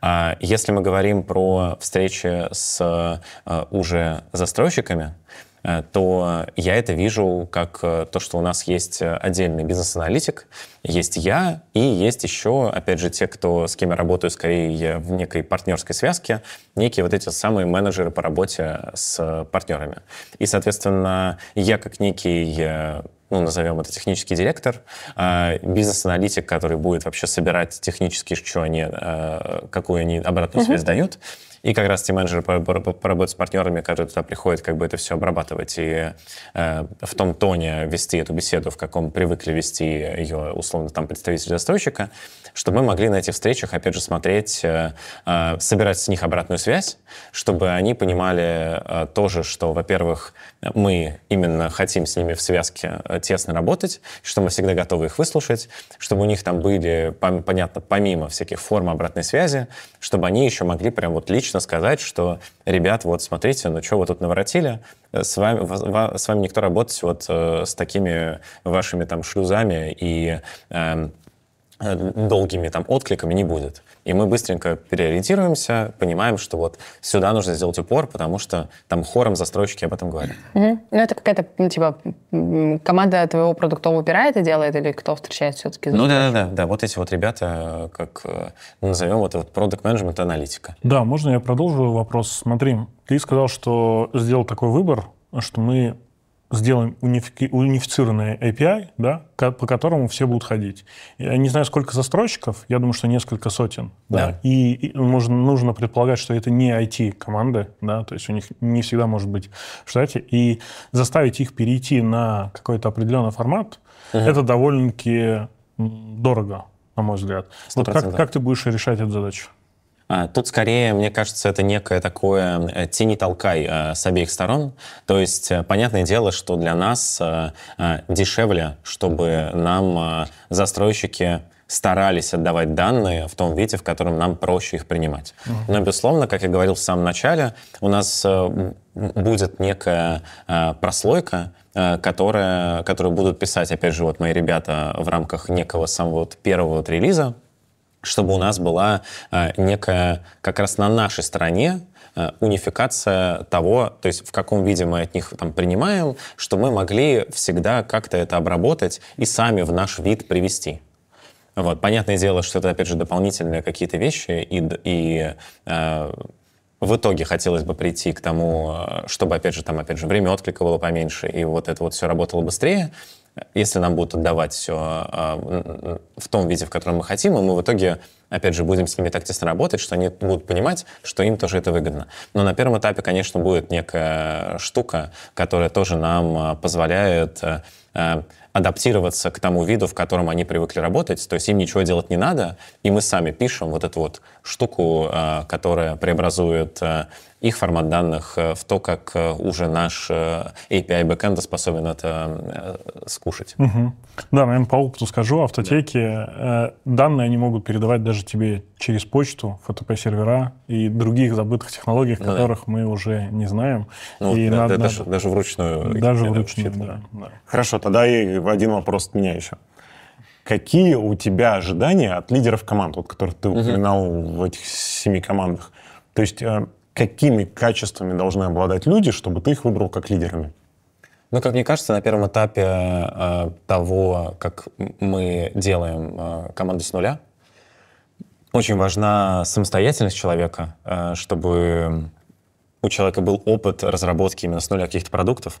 А если мы говорим про встречи с э, уже застройщиками, Э, то я это вижу как э, то, что у нас есть э, отдельный бизнес-аналитик, есть я и есть еще, опять же, те, кто, с кем я работаю скорее в некой партнерской связке, некие вот эти самые менеджеры по работе с партнерами. И, соответственно, я как некий ну, назовем это технический директор, бизнес-аналитик, который будет вообще собирать технически, что они, какую они обратную связь uh-huh. дают, и как раз те менеджеры, по, по, по работе с партнерами, который туда приходит, как бы это все обрабатывать и э, в том тоне вести эту беседу, в каком привыкли вести ее, условно, там, представитель застройщика, чтобы мы могли на этих встречах, опять же, смотреть, э, э, собирать с них обратную связь, чтобы они понимали э, тоже, что, во-первых, мы именно хотим с ними в связке э, тесно работать, что мы всегда готовы их выслушать, чтобы у них там были, понятно, помимо всяких форм обратной связи, чтобы они еще могли прям вот лично сказать, что, ребят, вот смотрите, ну что вы тут наворотили, э, с вами, с вами никто работать вот э, с такими вашими там шлюзами и эм, долгими там откликами не будет. И мы быстренько переориентируемся, понимаем, что вот сюда нужно сделать упор, потому что там хором застройщики об этом говорят. Угу. Ну, это какая-то, ну, типа, команда твоего продукта выбирает и делает, или кто встречает все-таки? Ну, да-да-да, да, вот эти вот ребята, э, как э, назовем это вот продукт менеджмент аналитика. Да, можно я продолжу вопрос? Смотри, ты сказал, что сделал такой выбор, что мы сделаем унифи- унифицированный API, да, по которому все будут ходить. Я не знаю, сколько застройщиков, я думаю, что несколько сотен. Да. да. И, и можно, нужно предполагать, что это не IT-команды, да, то есть у них не всегда может быть в штате. И заставить их перейти на какой-то определенный формат, угу. это довольно-таки дорого, на мой взгляд. Вот как, как ты будешь решать эту задачу? А, тут скорее, мне кажется, это некое такое э, тени толкай э, с обеих сторон. То есть, э, понятное дело, что для нас дешевле, чтобы нам застройщики старались отдавать данные в том виде, в котором нам проще их принимать. Но, безусловно, как я говорил в самом начале, у нас будет некая прослойка, которая, которую будут писать, опять же, вот мои ребята в рамках некого самого вот первого вот релиза, чтобы у нас была э, некая, как раз на нашей стороне, э, унификация того, то есть в каком виде мы от них там принимаем, что мы могли всегда как-то это обработать и сами в наш вид привести. Вот. Понятное дело, что это, опять же, дополнительные какие-то вещи, и, и э, в итоге хотелось бы прийти к тому, э, чтобы, опять же, там, опять же, время отклика было поменьше, и вот это вот все работало быстрее, если нам будут отдавать все а, в том виде, в котором мы хотим, и мы в итоге, опять же, будем с ними так тесно работать, что они будут понимать, что им тоже это выгодно. Но на первом этапе, конечно, будет некая штука, которая тоже нам а, позволяет а, адаптироваться к тому виду, в котором они привыкли работать, то есть им ничего делать не надо, и мы сами пишем вот эту вот штуку, которая преобразует их формат данных, э, в то, как э, уже наш э, API бэкэнда способен это скушать. Угу. Да, наверное, по опыту скажу, автотеки, да. данные они могут передавать даже тебе через почту, ФТП-сервера и других забытых технологиях, ну, которых да. мы уже не знаем. Ну, и да, надо, да, даже, даже вручную. Даже вручную, да, да. Хорошо, тогда и один вопрос от меня еще какие у тебя ожидания от лидеров команд, вот которых ты упоминал uh в этих семи командах? То есть какими качествами должны обладать люди, чтобы ты их выбрал как лидерами? Ну, как мне кажется, на первом этапе э, того, как мы делаем э, команду с нуля, очень важна самостоятельность человека, э, чтобы у человека был опыт разработки именно с нуля каких-то продуктов.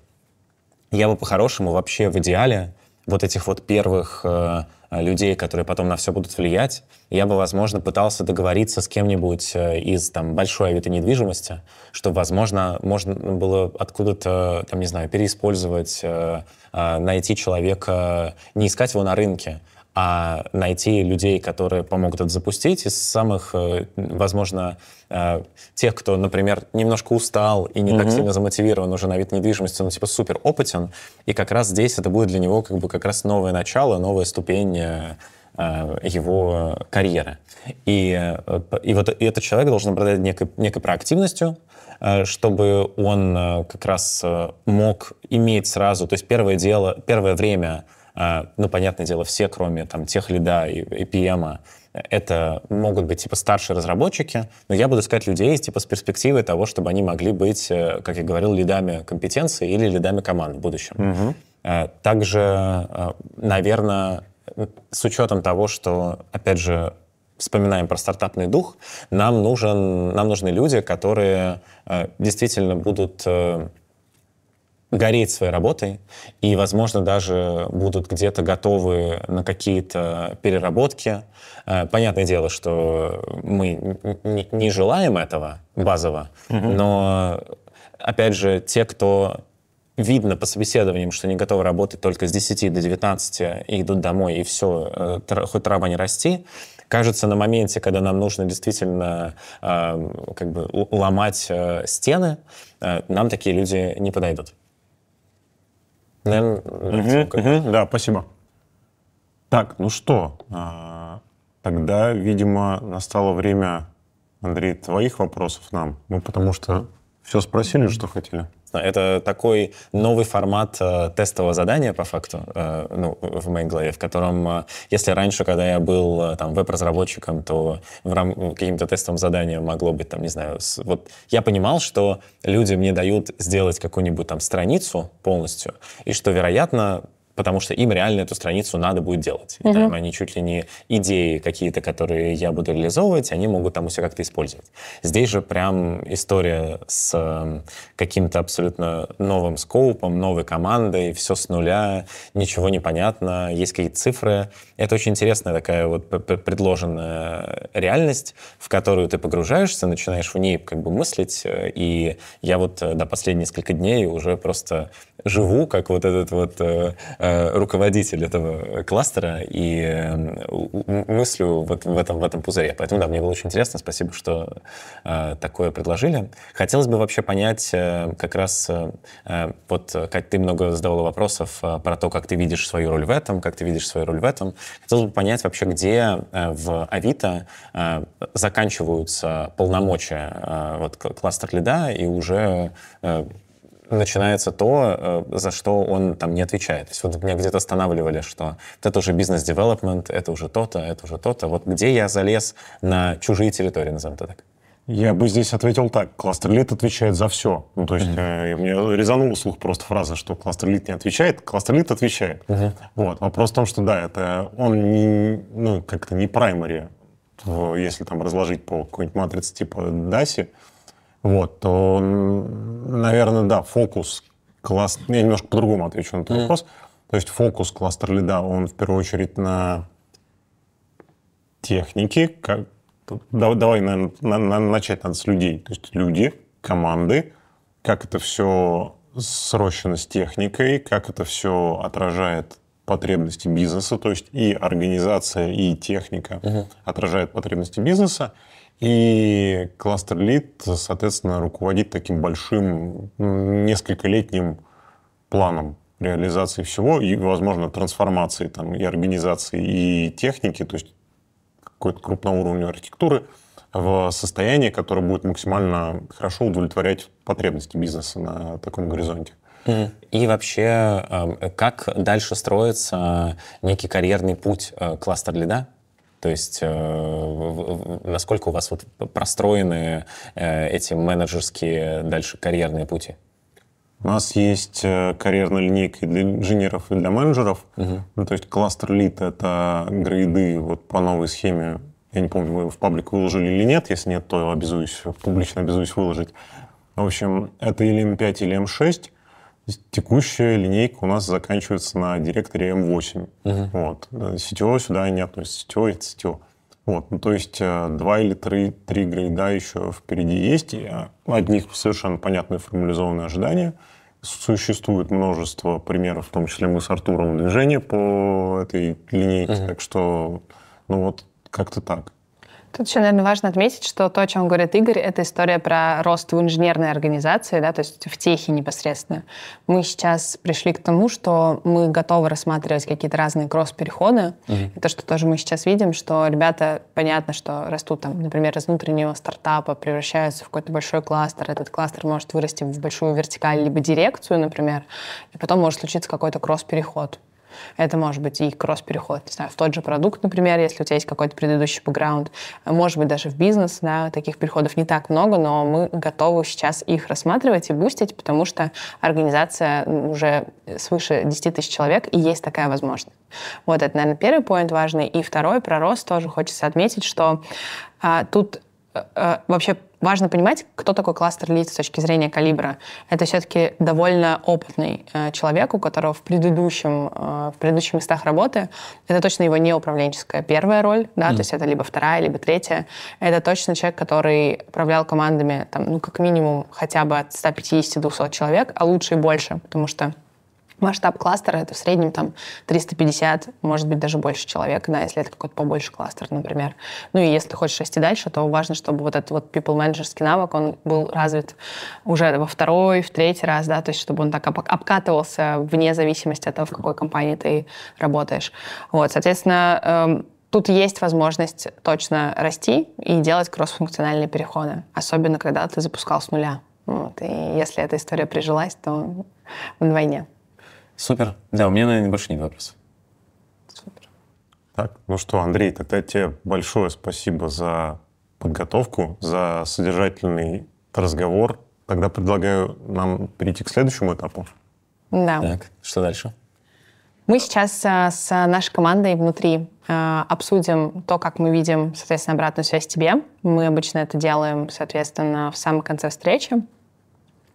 Я бы по-хорошему вообще в идеале вот этих вот первых э, людей, которые потом на все будут влиять, я бы, возможно, пытался договориться с кем-нибудь э, из там большой авито-недвижимости, чтобы, возможно, можно было откуда-то, там, не знаю, переиспользовать, э, э найти человека, не искать его на рынке, а найти людей, которые помогут это запустить, из самых, э, возможно, э, тех, кто, например, немножко устал и не mm-hmm. так сильно замотивирован уже на вид недвижимости, но типа супер опытен, и как раз здесь это будет для него как бы как раз новое начало, новая ступень э, его карьеры. И, и вот и этот человек должен обладать некой, некой проактивностью, чтобы он как раз мог иметь сразу, то есть первое дело, первое время а, ну, понятное дело, все, кроме там тех лида и, и PM, это могут быть типа старшие разработчики, но я буду искать людей типа с перспективой того, чтобы они могли быть, э, как я говорил, лидами компетенции или лидами команд в будущем. Угу. Также, а, наверное, с учетом того, что, опять же, вспоминаем про стартапный дух, нам, нужен, нам нужны люди, которые действительно будут э, гореть своей работой, и, возможно, даже будут где-то готовы на какие-то переработки. Э, понятное дело, что мы не желаем этого базово, угу. но, опять же, те, кто видно по собеседованиям, что не готовы работать только с 10 до 19 и идут домой, и все, э, хоть трава не расти, кажется, на моменте, когда нам нужно действительно э, как бы ломать стены, нам такие люди не подойдут. Наверное, угу, угу, да, спасибо. Так, ну что, а, тогда, видимо, настало время, Андрей, твоих вопросов нам. ну потому что все спросили, что хотели классно. Это такой новый формат э, тестового задания, по факту, э, ну, в моей голове, в котором, э, если раньше, когда я был э, там веб-разработчиком, то в рам- ну, каким-то тестовым заданием могло быть, там, не знаю, с... вот я понимал, что люди мне дают сделать какую-нибудь там страницу полностью, и что, вероятно, потому что им реально эту страницу надо будет делать. Uh -huh. Там они чуть ли не идеи какие-то, которые я буду реализовывать, они могут там у себя как-то использовать. Здесь же прям история с эм, каким-то абсолютно новым скоупом, новой командой, все с нуля, ничего не понятно, есть какие-то цифры. Это очень интересная такая вот предложенная реальность, в которую ты погружаешься, начинаешь в ней как бы мыслить, э, и я вот э, до последних несколько дней уже просто живу, как вот этот вот э, Э, руководитель этого э, кластера и эм, мыслю вот в этом, в этом пузыре. Поэтому, да, мне было очень интересно, спасибо, что э, такое предложили. Хотелось бы вообще понять как раз, вот, Кать, ты много задавала вопросов про то, как ты видишь свою роль в этом, как ты видишь свою роль в этом. Хотелось бы понять вообще, где в Авито заканчиваются полномочия вот, кластер лида и уже начинается то, э, за что он там не отвечает. То есть вот меня где-то останавливали, что это уже бизнес-девелопмент, это уже то-то, это уже то-то. Вот где я залез на чужие территории, назовем это так? Я бы здесь ответил так. Кластер лид отвечает за все. Ну, то есть mm-hmm. э, мне резанул слух просто фраза, что кластер лид не отвечает. Кластер лид отвечает. Mm-hmm. Вот. Вопрос в том, что да, это он не, ну, как-то не праймари, если там разложить по какой-нибудь матрице типа DASI, mm вот, то, наверное, да, фокус класс... Я немножко по-другому отвечу на этот mm. вопрос. То есть фокус кластер лида, он в первую очередь на технике. Как... Давай, наверное, на, на, начать надо с людей. То есть люди, команды, как это все срощено с техникой, как это все отражает потребности бизнеса, то есть и организация, и техника угу. Uh отражают потребности бизнеса. И кластер лид, соответственно, руководит таким большим, ну, нескольколетним планом реализации всего и, возможно, трансформации там, и организации, и техники, то есть какой-то крупного уровня архитектуры в состояние, которое будет максимально хорошо удовлетворять потребности бизнеса на таком горизонте. И вообще, а, как дальше строится некий карьерный путь а, кластер лида? То есть э, насколько у вас вот простроены э, эти менеджерские дальше карьерные пути? У нас есть э, карьерная линейка для инженеров, и для менеджеров. Угу. Ну, то есть кластер лид — это грейды вот по новой схеме. Я не помню, вы в паблик выложили или нет. Если нет, то обязуюсь, публично обязуюсь выложить. В общем, это или М5, или М6. Текущая линейка у нас заканчивается на директоре М8. Угу. Вот. Сетевое сюда не относится, сетевое это сетевое. Вот, ну, то есть э, два или три, три грейда еще впереди есть. Э, от них совершенно понятные формализованные ожидания. Существует множество примеров, в том числе мы с Артуром движения по этой линейке. Угу. Так что, ну вот, как-то так. Тут еще, наверное, важно отметить, что то, о чем говорит Игорь, это история про рост в инженерной организации, да, то есть в техе непосредственно. Мы сейчас пришли к тому, что мы готовы рассматривать какие-то разные кросс-переходы. Угу. uh То, что тоже мы сейчас видим, что ребята, понятно, что растут там, например, из внутреннего стартапа, превращаются в какой-то большой кластер. Этот кластер может вырасти в большую вертикаль либо дирекцию, например, и потом может случиться какой-то кросс-переход. Это может быть и кросс-переход, не знаю, в тот же продукт, например, если у тебя есть какой-то предыдущий бэкграунд. Может быть, даже в бизнес, да, таких переходов не так много, но мы готовы сейчас их рассматривать и бустить, потому что организация уже свыше 10 тысяч человек, и есть такая возможность. Вот это, наверное, первый поинт важный. И второй, про рост тоже хочется отметить, что а, тут э, э, вообще важно понимать, кто такой кластер лиц с точки зрения калибра. Это все-таки довольно опытный э, человек, у которого в, предыдущем, э, в предыдущих местах работы это точно его неуправленческая первая роль, да, mm. то есть это либо вторая, либо третья. Это точно человек, который управлял командами, там, ну, как минимум, хотя бы от 150-200 человек, а лучше и больше, потому что Масштаб кластера — это в среднем там 350, может быть, даже больше человек, да, если это какой-то побольше кластер, например. Ну и если ты хочешь расти дальше, то важно, чтобы вот этот вот people-менеджерский навык, он был развит уже во второй, в третий раз, да, то есть чтобы он так обкатывался вне зависимости от того, в какой компании ты работаешь. Вот, соответственно, эм, тут есть возможность точно расти и делать кроссфункциональные переходы, особенно когда ты запускал с нуля. Вот, и если эта история прижилась, то вдвойне. Супер. Да, у меня, наверное, больше нет вопросов. Супер. Так, ну что, Андрей, тогда тебе большое спасибо за подготовку, за содержательный разговор. Тогда предлагаю нам перейти к следующему этапу. Да. Так, что дальше? Мы сейчас а, с нашей командой внутри а, обсудим то, как мы видим, соответственно, обратную связь тебе. Мы обычно это делаем, соответственно, в самом конце встречи.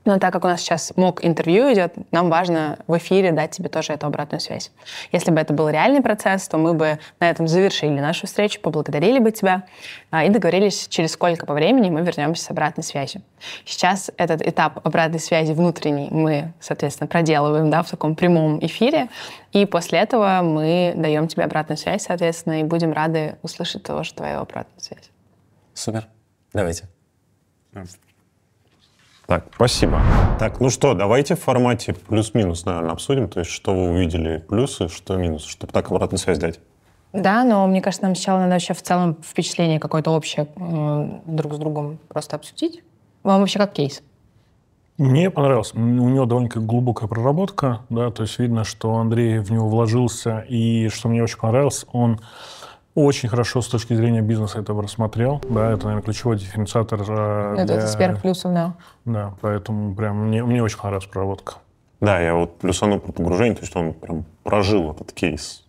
Но так как у нас сейчас мог интервью идет, нам важно в эфире дать тебе тоже эту обратную связь. Если бы это был реальный процесс, то мы бы на этом завершили нашу встречу, поблагодарили бы тебя а, и договорились, через сколько по времени мы вернемся с обратной связью. Сейчас этот этап обратной связи внутренней мы, соответственно, проделываем да, в таком прямом эфире, и после этого мы даем тебе обратную связь, соответственно, и будем рады услышать тоже твою обратную связь. Супер. Давайте. Так, спасибо. Так, ну что, давайте в формате плюс-минус, наверное, обсудим. То есть, что вы увидели плюсы, что минусы, чтобы так обратную связь дать. Да, но мне кажется, нам сначала надо еще в целом впечатление какое-то общее друг с другом просто обсудить. Вам вообще как кейс? Мне понравился. У него довольно таки глубокая проработка, да, то есть видно, что Андрей в него вложился, и что мне очень понравилось, он очень хорошо с точки зрения бизнеса это рассмотрел. Да, это, наверное, ключевой дифференциатор. Э, это, для... это с первых плюсов, да. Да, поэтому прям мне, мне очень понравилась проработка. Да, я вот плюсанул про погружение, то есть он прям прожил этот кейс.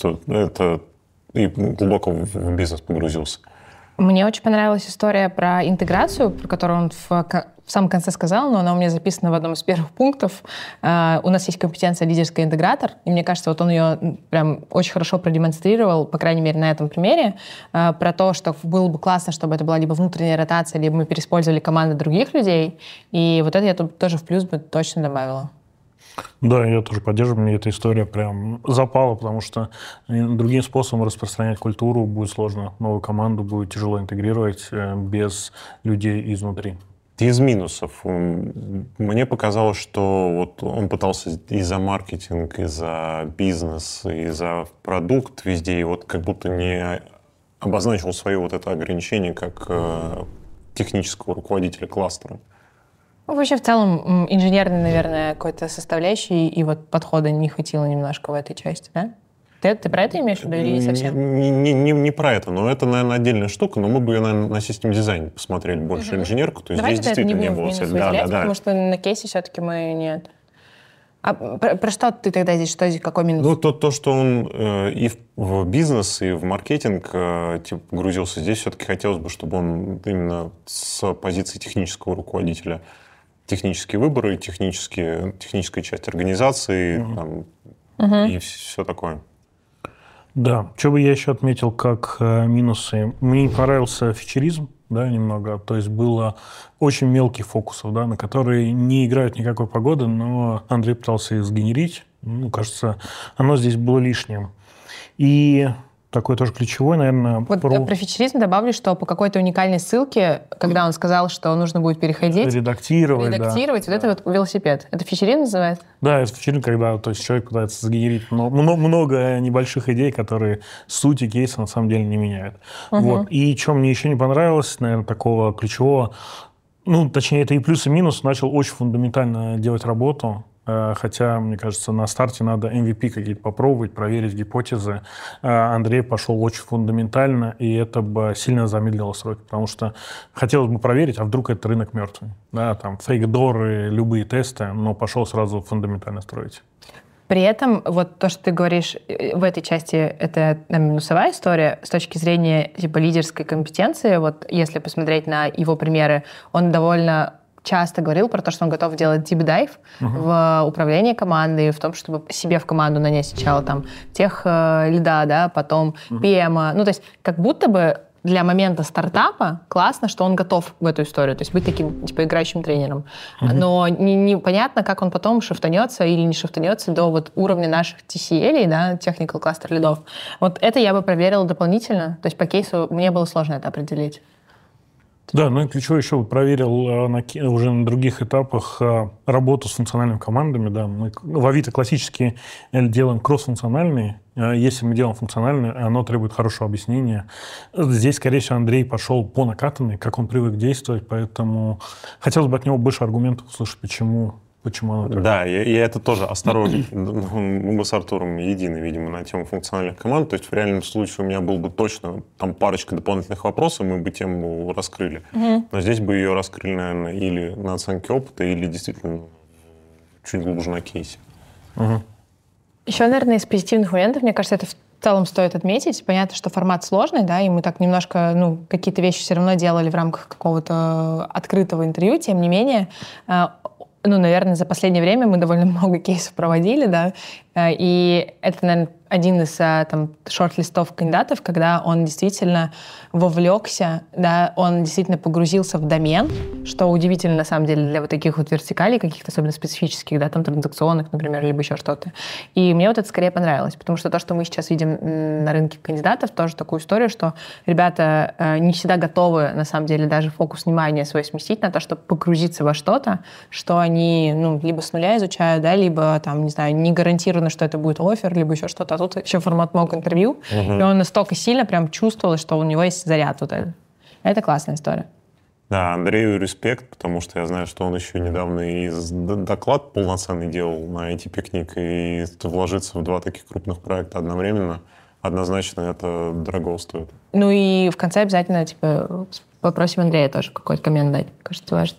это и глубоко в бизнес погрузился. Мне очень понравилась история про интеграцию, про которую он в в самом конце сказала, но она у меня записана в одном из первых пунктов. Э, у нас есть компетенция лидерский интегратор, и мне кажется, вот он ее прям очень хорошо продемонстрировал, по крайней мере, на этом примере, э, про то, что было бы классно, чтобы это была либо внутренняя ротация, либо мы переиспользовали команды других людей. И вот это я тут тоже в плюс бы точно добавила. Да, я тоже поддерживаю. Мне эта история прям запала, потому что э, другим способом распространять культуру будет сложно. Новую команду будет тяжело интегрировать без людей изнутри. Из минусов. Мне показалось, что вот он пытался и за маркетинг, и за бизнес, и за продукт везде, и вот как будто не обозначил свое вот это ограничение как э, технического руководителя кластера. Ну, вообще, в целом, инженерной, наверное, какой-то составляющей и вот подхода не хватило немножко в этой части, да? Ты, ты про это имеешь в виду или не совсем? Не, не, не, не про это, но это, наверное, отдельная штука, но мы бы, наверное, на систем дизайн посмотрели больше угу. инженерку, то есть Давайте здесь действительно не, не было цели. Да, да, да. Потому что на кейсе все-таки мы нет. А про, про что ты тогда здесь, что здесь, какой минус? Ну, то, то что он э, и в, в бизнес, и в маркетинг э, типа, грузился, здесь все-таки хотелось бы, чтобы он именно с позиции технического руководителя технические выборы, технические, техническая часть организации угу. там, угу. и все такое. Да, что бы я еще отметил как э, минусы. Мне не понравился фичеризм, да, немного. То есть было очень мелких фокусов, да, на которые не играют никакой погоды, но Андрей пытался их сгенерить. Ну, кажется, оно здесь было лишним. И такой тоже ключевой, наверное. Вот про, э, про фичеризм добавлю, что по какой-то уникальной ссылке, когда он сказал, что нужно будет переходить... Редактировать, Редактировать, да. вот да. это вот велосипед. Это фичеризм называют? Да, это фичеризм, когда то есть, человек пытается сгенерить много, много небольших идей, которые сути кейса на самом деле не меняют. Угу. Вот. И чем мне еще не понравилось, наверное, такого ключевого, ну, точнее, это и плюс, и минус, начал очень фундаментально делать работу Э, хотя, мне кажется, на старте надо MVP какие-то попробовать, проверить гипотезы. Э, Андрей пошел очень фундаментально, и это бы сильно замедлило сроки, потому что хотелось бы проверить, а вдруг этот рынок мертвый. Да, там фейк-доры, любые тесты, но пошел сразу фундаментально строить. При этом, вот то, что ты говоришь э, в этой части, это там, минусовая история с точки зрения типа лидерской компетенции. Вот если посмотреть на его примеры, он довольно часто говорил про то, что он готов делать deep dive угу. в э, управлении командой, в том, чтобы себе в команду нанять сначала там тех э, льда, да, потом угу. PM. Ну, то есть как будто бы для момента стартапа классно, что он готов в эту историю, то есть быть таким типа играющим тренером. Mm-hmm. Но непонятно, не как он потом шифтанется или не шифтанется до вот уровня наших TCL, да, Technical Cluster лидов. Вот это я бы проверила дополнительно, то есть по кейсу мне было сложно это определить. Да, ну и ключевой еще проверил э, на, уже на других этапах э, работу с функциональными командами. Да. Мы ну, в Авито классически делаем кросс-функциональные. Э, если мы делаем функциональные, оно требует хорошего объяснения. Здесь, скорее всего, Андрей пошел по накатанной, как он привык действовать, поэтому хотелось бы от него больше аргументов услышать, почему Почему оно так? Да, я, я это тоже осторожен. Ну, ну, мы с Артуром едины, видимо, на тему функциональных команд. То есть в реальном случае у меня был бы точно там парочка дополнительных вопросов, мы бы тему раскрыли. Но здесь бы ее раскрыли, наверное, или на оценке опыта, или действительно ну, чуть глубже на кейсе. Еще, наверное, из позитивных моментов, мне кажется, это в целом стоит отметить. Понятно, что формат сложный, да, и мы так немножко, ну, какие-то вещи все равно делали в рамках какого-то открытого интервью, тем не менее э, ну, наверное, за последнее время мы довольно много кейсов проводили, да, Э, и это, наверное, один из э, там, шорт-листов кандидатов, когда он действительно вовлекся, да, он действительно погрузился в домен, что удивительно, на самом деле, для вот таких вот вертикалей, каких-то особенно специфических, да, там транзакционных, например, либо еще что-то. И мне вот это скорее понравилось, потому что то, что мы сейчас видим на рынке кандидатов, тоже такую историю, что ребята э, не всегда готовы, на самом деле, даже фокус внимания свой сместить на то, чтобы погрузиться во что-то, что они, ну, либо с нуля изучают, да, либо, там, не знаю, не гарантированно уверены, что это будет офер, либо еще что-то. А тут еще формат мог интервью. Угу. И он настолько сильно прям чувствовал, что у него есть заряд вот этот. Это классная история. Да, Андрею респект, потому что я знаю, что он еще недавно и доклад полноценный делал на эти пикник и вложиться в два таких крупных проекта одновременно однозначно это дорого стоит. Ну и в конце обязательно типа попросим Андрея тоже какой-то коммент дать, кажется, важно.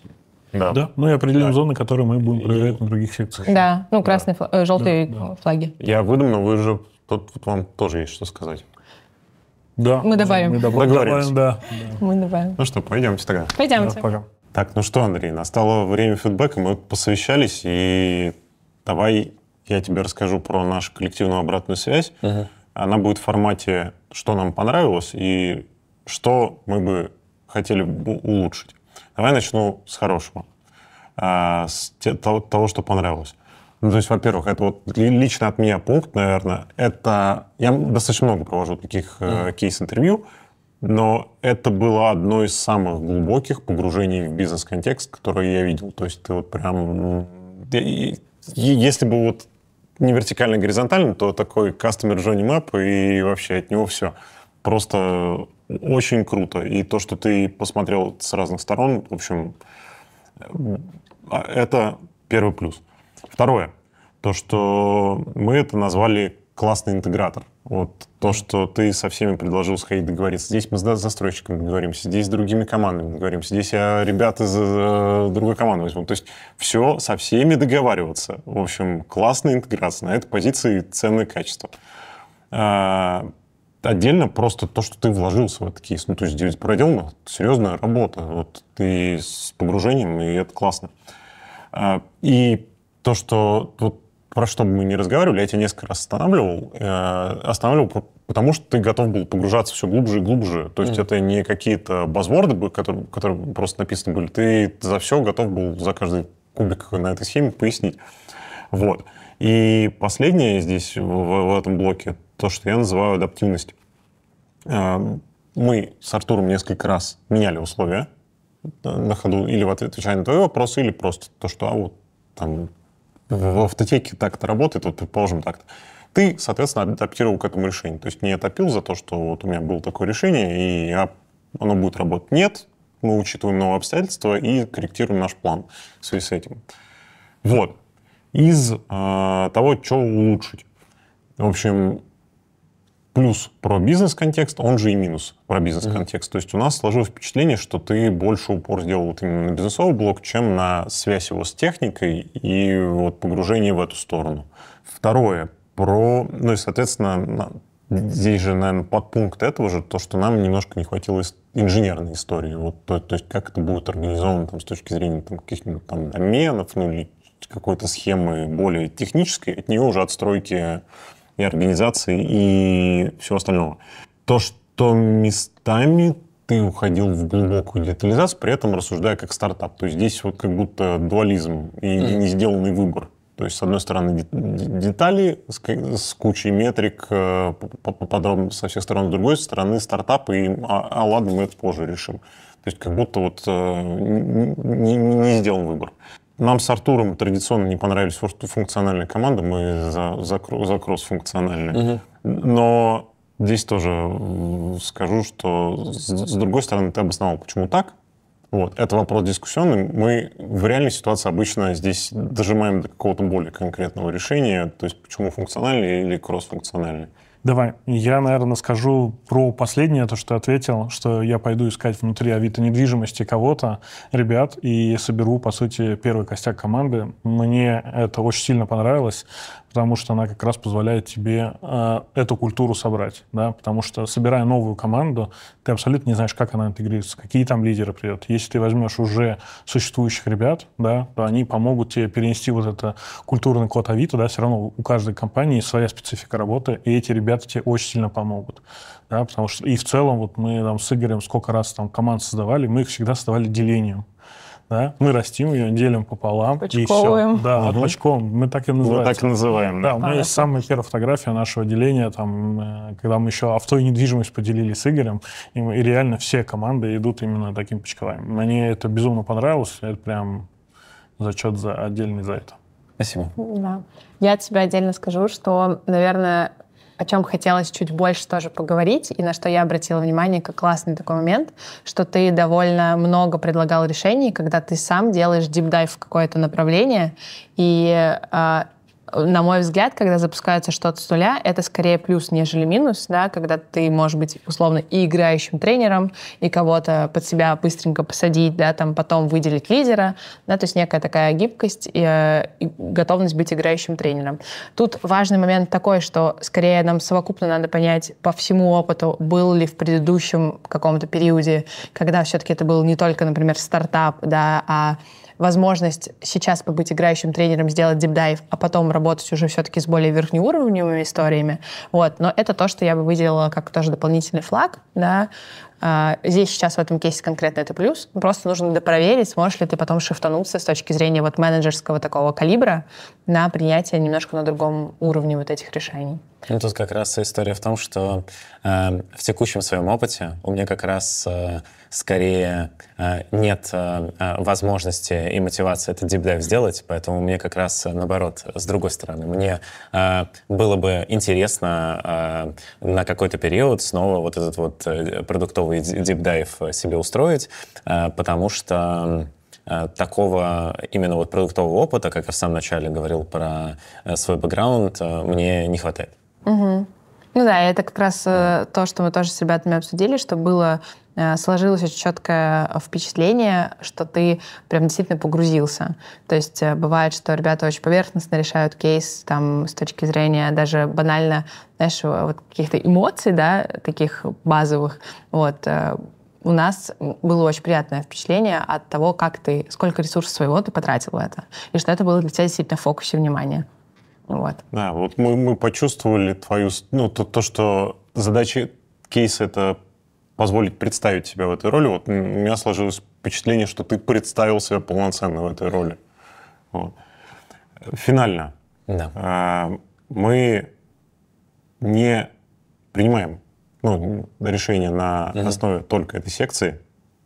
Да. да. Ну и определим да. зоны, которые мы будем проверять и... на других секциях. Да, ну красные, да. флаг, э, желтые да, флаги. Я выдумал, вы же тут вот вам тоже есть что сказать. Да. Мы добавим. Мы добавим, добавим да. да. Мы добавим. Ну что, пойдемте тогда. Пойдемте. Да, пойдем. Так, ну что, Андрей, настало время фидбэка, мы посовещались, и давай я тебе расскажу про нашу коллективную обратную связь. Угу. Она будет в формате, что нам понравилось и что мы бы хотели улучшить. Давай начну с хорошего, а, с того, что понравилось. Ну, то есть, во-первых, это вот лично от меня пункт, наверное, это... Я достаточно много провожу таких э, кейс-интервью, но это было одно из самых глубоких погружений в бизнес-контекст, которые я видел. То есть ты вот прям... Если бы вот не вертикально, а горизонтально, то такой customer journey map и вообще от него все. Просто очень круто. И то, что ты посмотрел с разных сторон, в общем, э, это первый плюс. Второе, то, что мы это назвали классный интегратор. Вот то, что ты со всеми предложил сходить договориться. Здесь мы с застройщиками договоримся, здесь с другими командами договоримся, здесь я а, ребята из другой команды возьму. То есть все со всеми договариваться. В общем, классная интеграция. На этой позиции ценное качество. Э, отдельно просто то, что ты вложился в этот кейс. Ну, то есть здесь проделана ну, серьезная работа. Вот ты с погружением, и это классно. А, и то, что вот про что бы мы ни разговаривали, я тебя несколько раз останавливал. Э, останавливал, потому что ты готов был погружаться все глубже и глубже. То есть mm. это не какие-то базворды, которые, которые просто написаны были. Ты за все готов был, за каждый кубик на этой схеме пояснить. Вот. И последнее здесь, в, в этом блоке, то, что я называю адаптивность. Э, мы с Артуром несколько раз меняли условия на ходу, или в отвечая на твой вопрос, или просто то, что а вот там в автотеке так-то работает, вот предположим так-то. Ты, соответственно, адаптировал к этому решению. То есть не отопил за то, что вот у меня было такое решение, и я, оно будет работать. Нет, мы учитываем новые обстоятельства и корректируем наш план в связи с этим. Вот. Из э, того, что улучшить. В общем, плюс про бизнес-контекст, он же и минус про бизнес-контекст. Mm-hmm. То есть у нас сложилось впечатление, что ты больше упор сделал вот именно на бизнесовый блок, чем на связь его с техникой и вот погружение в эту сторону. Второе, про, ну и, соответственно, здесь же, наверное, подпункт этого же, то, что нам немножко не хватило инженерной истории. Вот, то, то есть как это будет организовано там, с точки зрения там, каких-нибудь там доменов, ну или какой-то схемы более технической, от нее уже отстройки и организации, и всего остального. То, что местами ты уходил в глубокую детализацию, при этом рассуждая как стартап. То есть здесь вот как будто дуализм и не сделанный выбор. То есть, с одной стороны, детали с, кучей метрик э, подробно со всех сторон, с другой стороны, стартапы, и, а, а ладно, мы это позже решим. То есть, как будто вот э, не, не сделан выбор. Нам с Артуром традиционно не понравились функциональные команды, мы за, за, за кросс функциональные. Угу. Но здесь тоже скажу, что с, с другой стороны ты обосновал, почему так. Вот. Это вопрос дискуссионный. Мы в реальной ситуации обычно здесь дожимаем до какого-то более конкретного решения, то есть почему функциональный или кросс-функциональный. Давай. Я, наверное, скажу про последнее, то, что ты ответил, что я пойду искать внутри Авито недвижимости кого-то, ребят, и соберу, по сути, первый костяк команды. Мне это очень сильно понравилось, потому что она как раз позволяет тебе э, эту культуру собрать, да, потому что, собирая новую команду, ты абсолютно не знаешь, как она интегрируется, какие там лидеры придут. Если ты возьмешь уже существующих ребят, да, то они помогут тебе перенести вот это культурный код Авито, да, все равно у каждой компании своя специфика работы, и эти ребята ребята тебе очень сильно помогут. Да, потому что и в целом вот мы там с Игорем сколько раз там команд создавали, мы их всегда создавали делением. Да? Мы растим ее, делим пополам. Пачковым. И все. Да, угу. пачком. Мы так и называем. Мы так и называем. Да, да у меня а, есть да. самая первая фотография нашего деления, там, э, когда мы еще авто и недвижимость поделили с Игорем, и, мы, и реально все команды идут именно таким пачковым. Мне это безумно понравилось, это прям зачет за отдельный за это. Спасибо. Да. Я от себя отдельно скажу, что, наверное, о чем хотелось чуть больше тоже поговорить, и на что я обратила внимание, как классный такой момент, что ты довольно много предлагал решений, когда ты сам делаешь deep dive в какое-то направление, и а, на мой взгляд, когда запускается что-то с нуля, это скорее плюс, нежели минус, да, когда ты можешь быть условно и играющим тренером, и кого-то под себя быстренько посадить, да, там потом выделить лидера, да, то есть некая такая гибкость и, э, и готовность быть играющим тренером. Тут важный момент такой, что скорее нам совокупно надо понять по всему опыту, был ли в предыдущем каком-то периоде, когда все-таки это был не только, например, стартап, да, а возможность сейчас побыть играющим тренером, сделать дипдайв, а потом работать уже все-таки с более верхнеуровневыми историями. Вот. Но это то, что я бы выделила как тоже дополнительный флаг. Да. А, здесь сейчас в этом кейсе конкретно это плюс. Просто нужно допроверить, сможешь ли ты потом шифтануться с точки зрения вот менеджерского такого калибра на принятие немножко на другом уровне вот этих решений. Ну, тут как раз история в том, что Эм, в текущем своем опыте у меня как раз э, скорее э, нет э, возможности и мотивации этот дипдайв сделать, поэтому мне как раз наоборот, с другой стороны, мне было бы интересно на какой-то период снова вот этот вот продуктовый дипдайв себе устроить, потому что такого именно вот продуктового опыта, как я в самом начале говорил про свой бэкграунд, мне не хватает. Угу. Ну да, это как раз э, то, что мы тоже с ребятами обсудили, что было э, сложилось очень четкое впечатление, что ты прям действительно погрузился. То есть э, бывает, что ребята очень поверхностно решают кейс там с точки зрения даже банально, знаешь, вот каких-то эмоций, да, таких базовых. Вот у нас было очень приятное впечатление от того, как ты, сколько ресурсов своего ты потратил в это, и что это было для тебя действительно в фокусе внимания. Вот. Да, вот мы, мы почувствовали твою... Ну, то, то, что задача кейса — это позволить представить себя в этой роли. Вот у меня сложилось впечатление, что ты представил себя полноценно в этой роли. Вот. Финально. Да. А, мы не принимаем ну, решение на угу. основе только этой секции.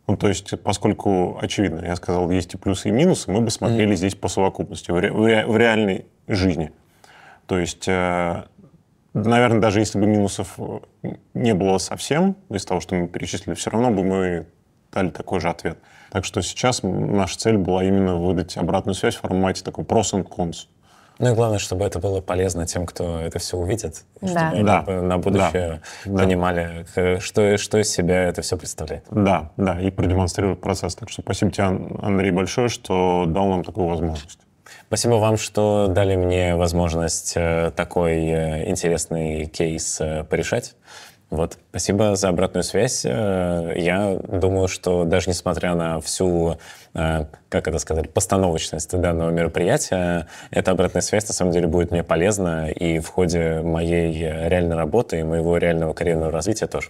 Ну, то есть, поскольку, очевидно, я сказал, есть и плюсы, и минусы, мы бы смотрели угу. здесь по совокупности, в, ре в реальной жизни. То есть, э, наверное, даже если бы минусов не было совсем из того, что мы перечислили, все равно бы мы дали такой же ответ. Так что сейчас наша цель была именно выдать обратную связь в формате такой pros and cons. Ну и главное, чтобы это было полезно тем, кто это все увидит, чтобы да. на будущее да. понимали, э, что, что из себя это все представляет. Да, да, и продемонстрировать процесс. Так что спасибо тебе, Андрей, большое, что дал нам такую возможность. Спасибо вам, что дали мне возможность э, такой э, интересный кейс э, порешать. Вот, спасибо за обратную связь. Я думаю, что даже несмотря на всю, как это сказать, постановочность данного мероприятия, эта обратная связь на самом деле будет мне полезна и в ходе моей реальной работы и моего реального карьерного развития тоже.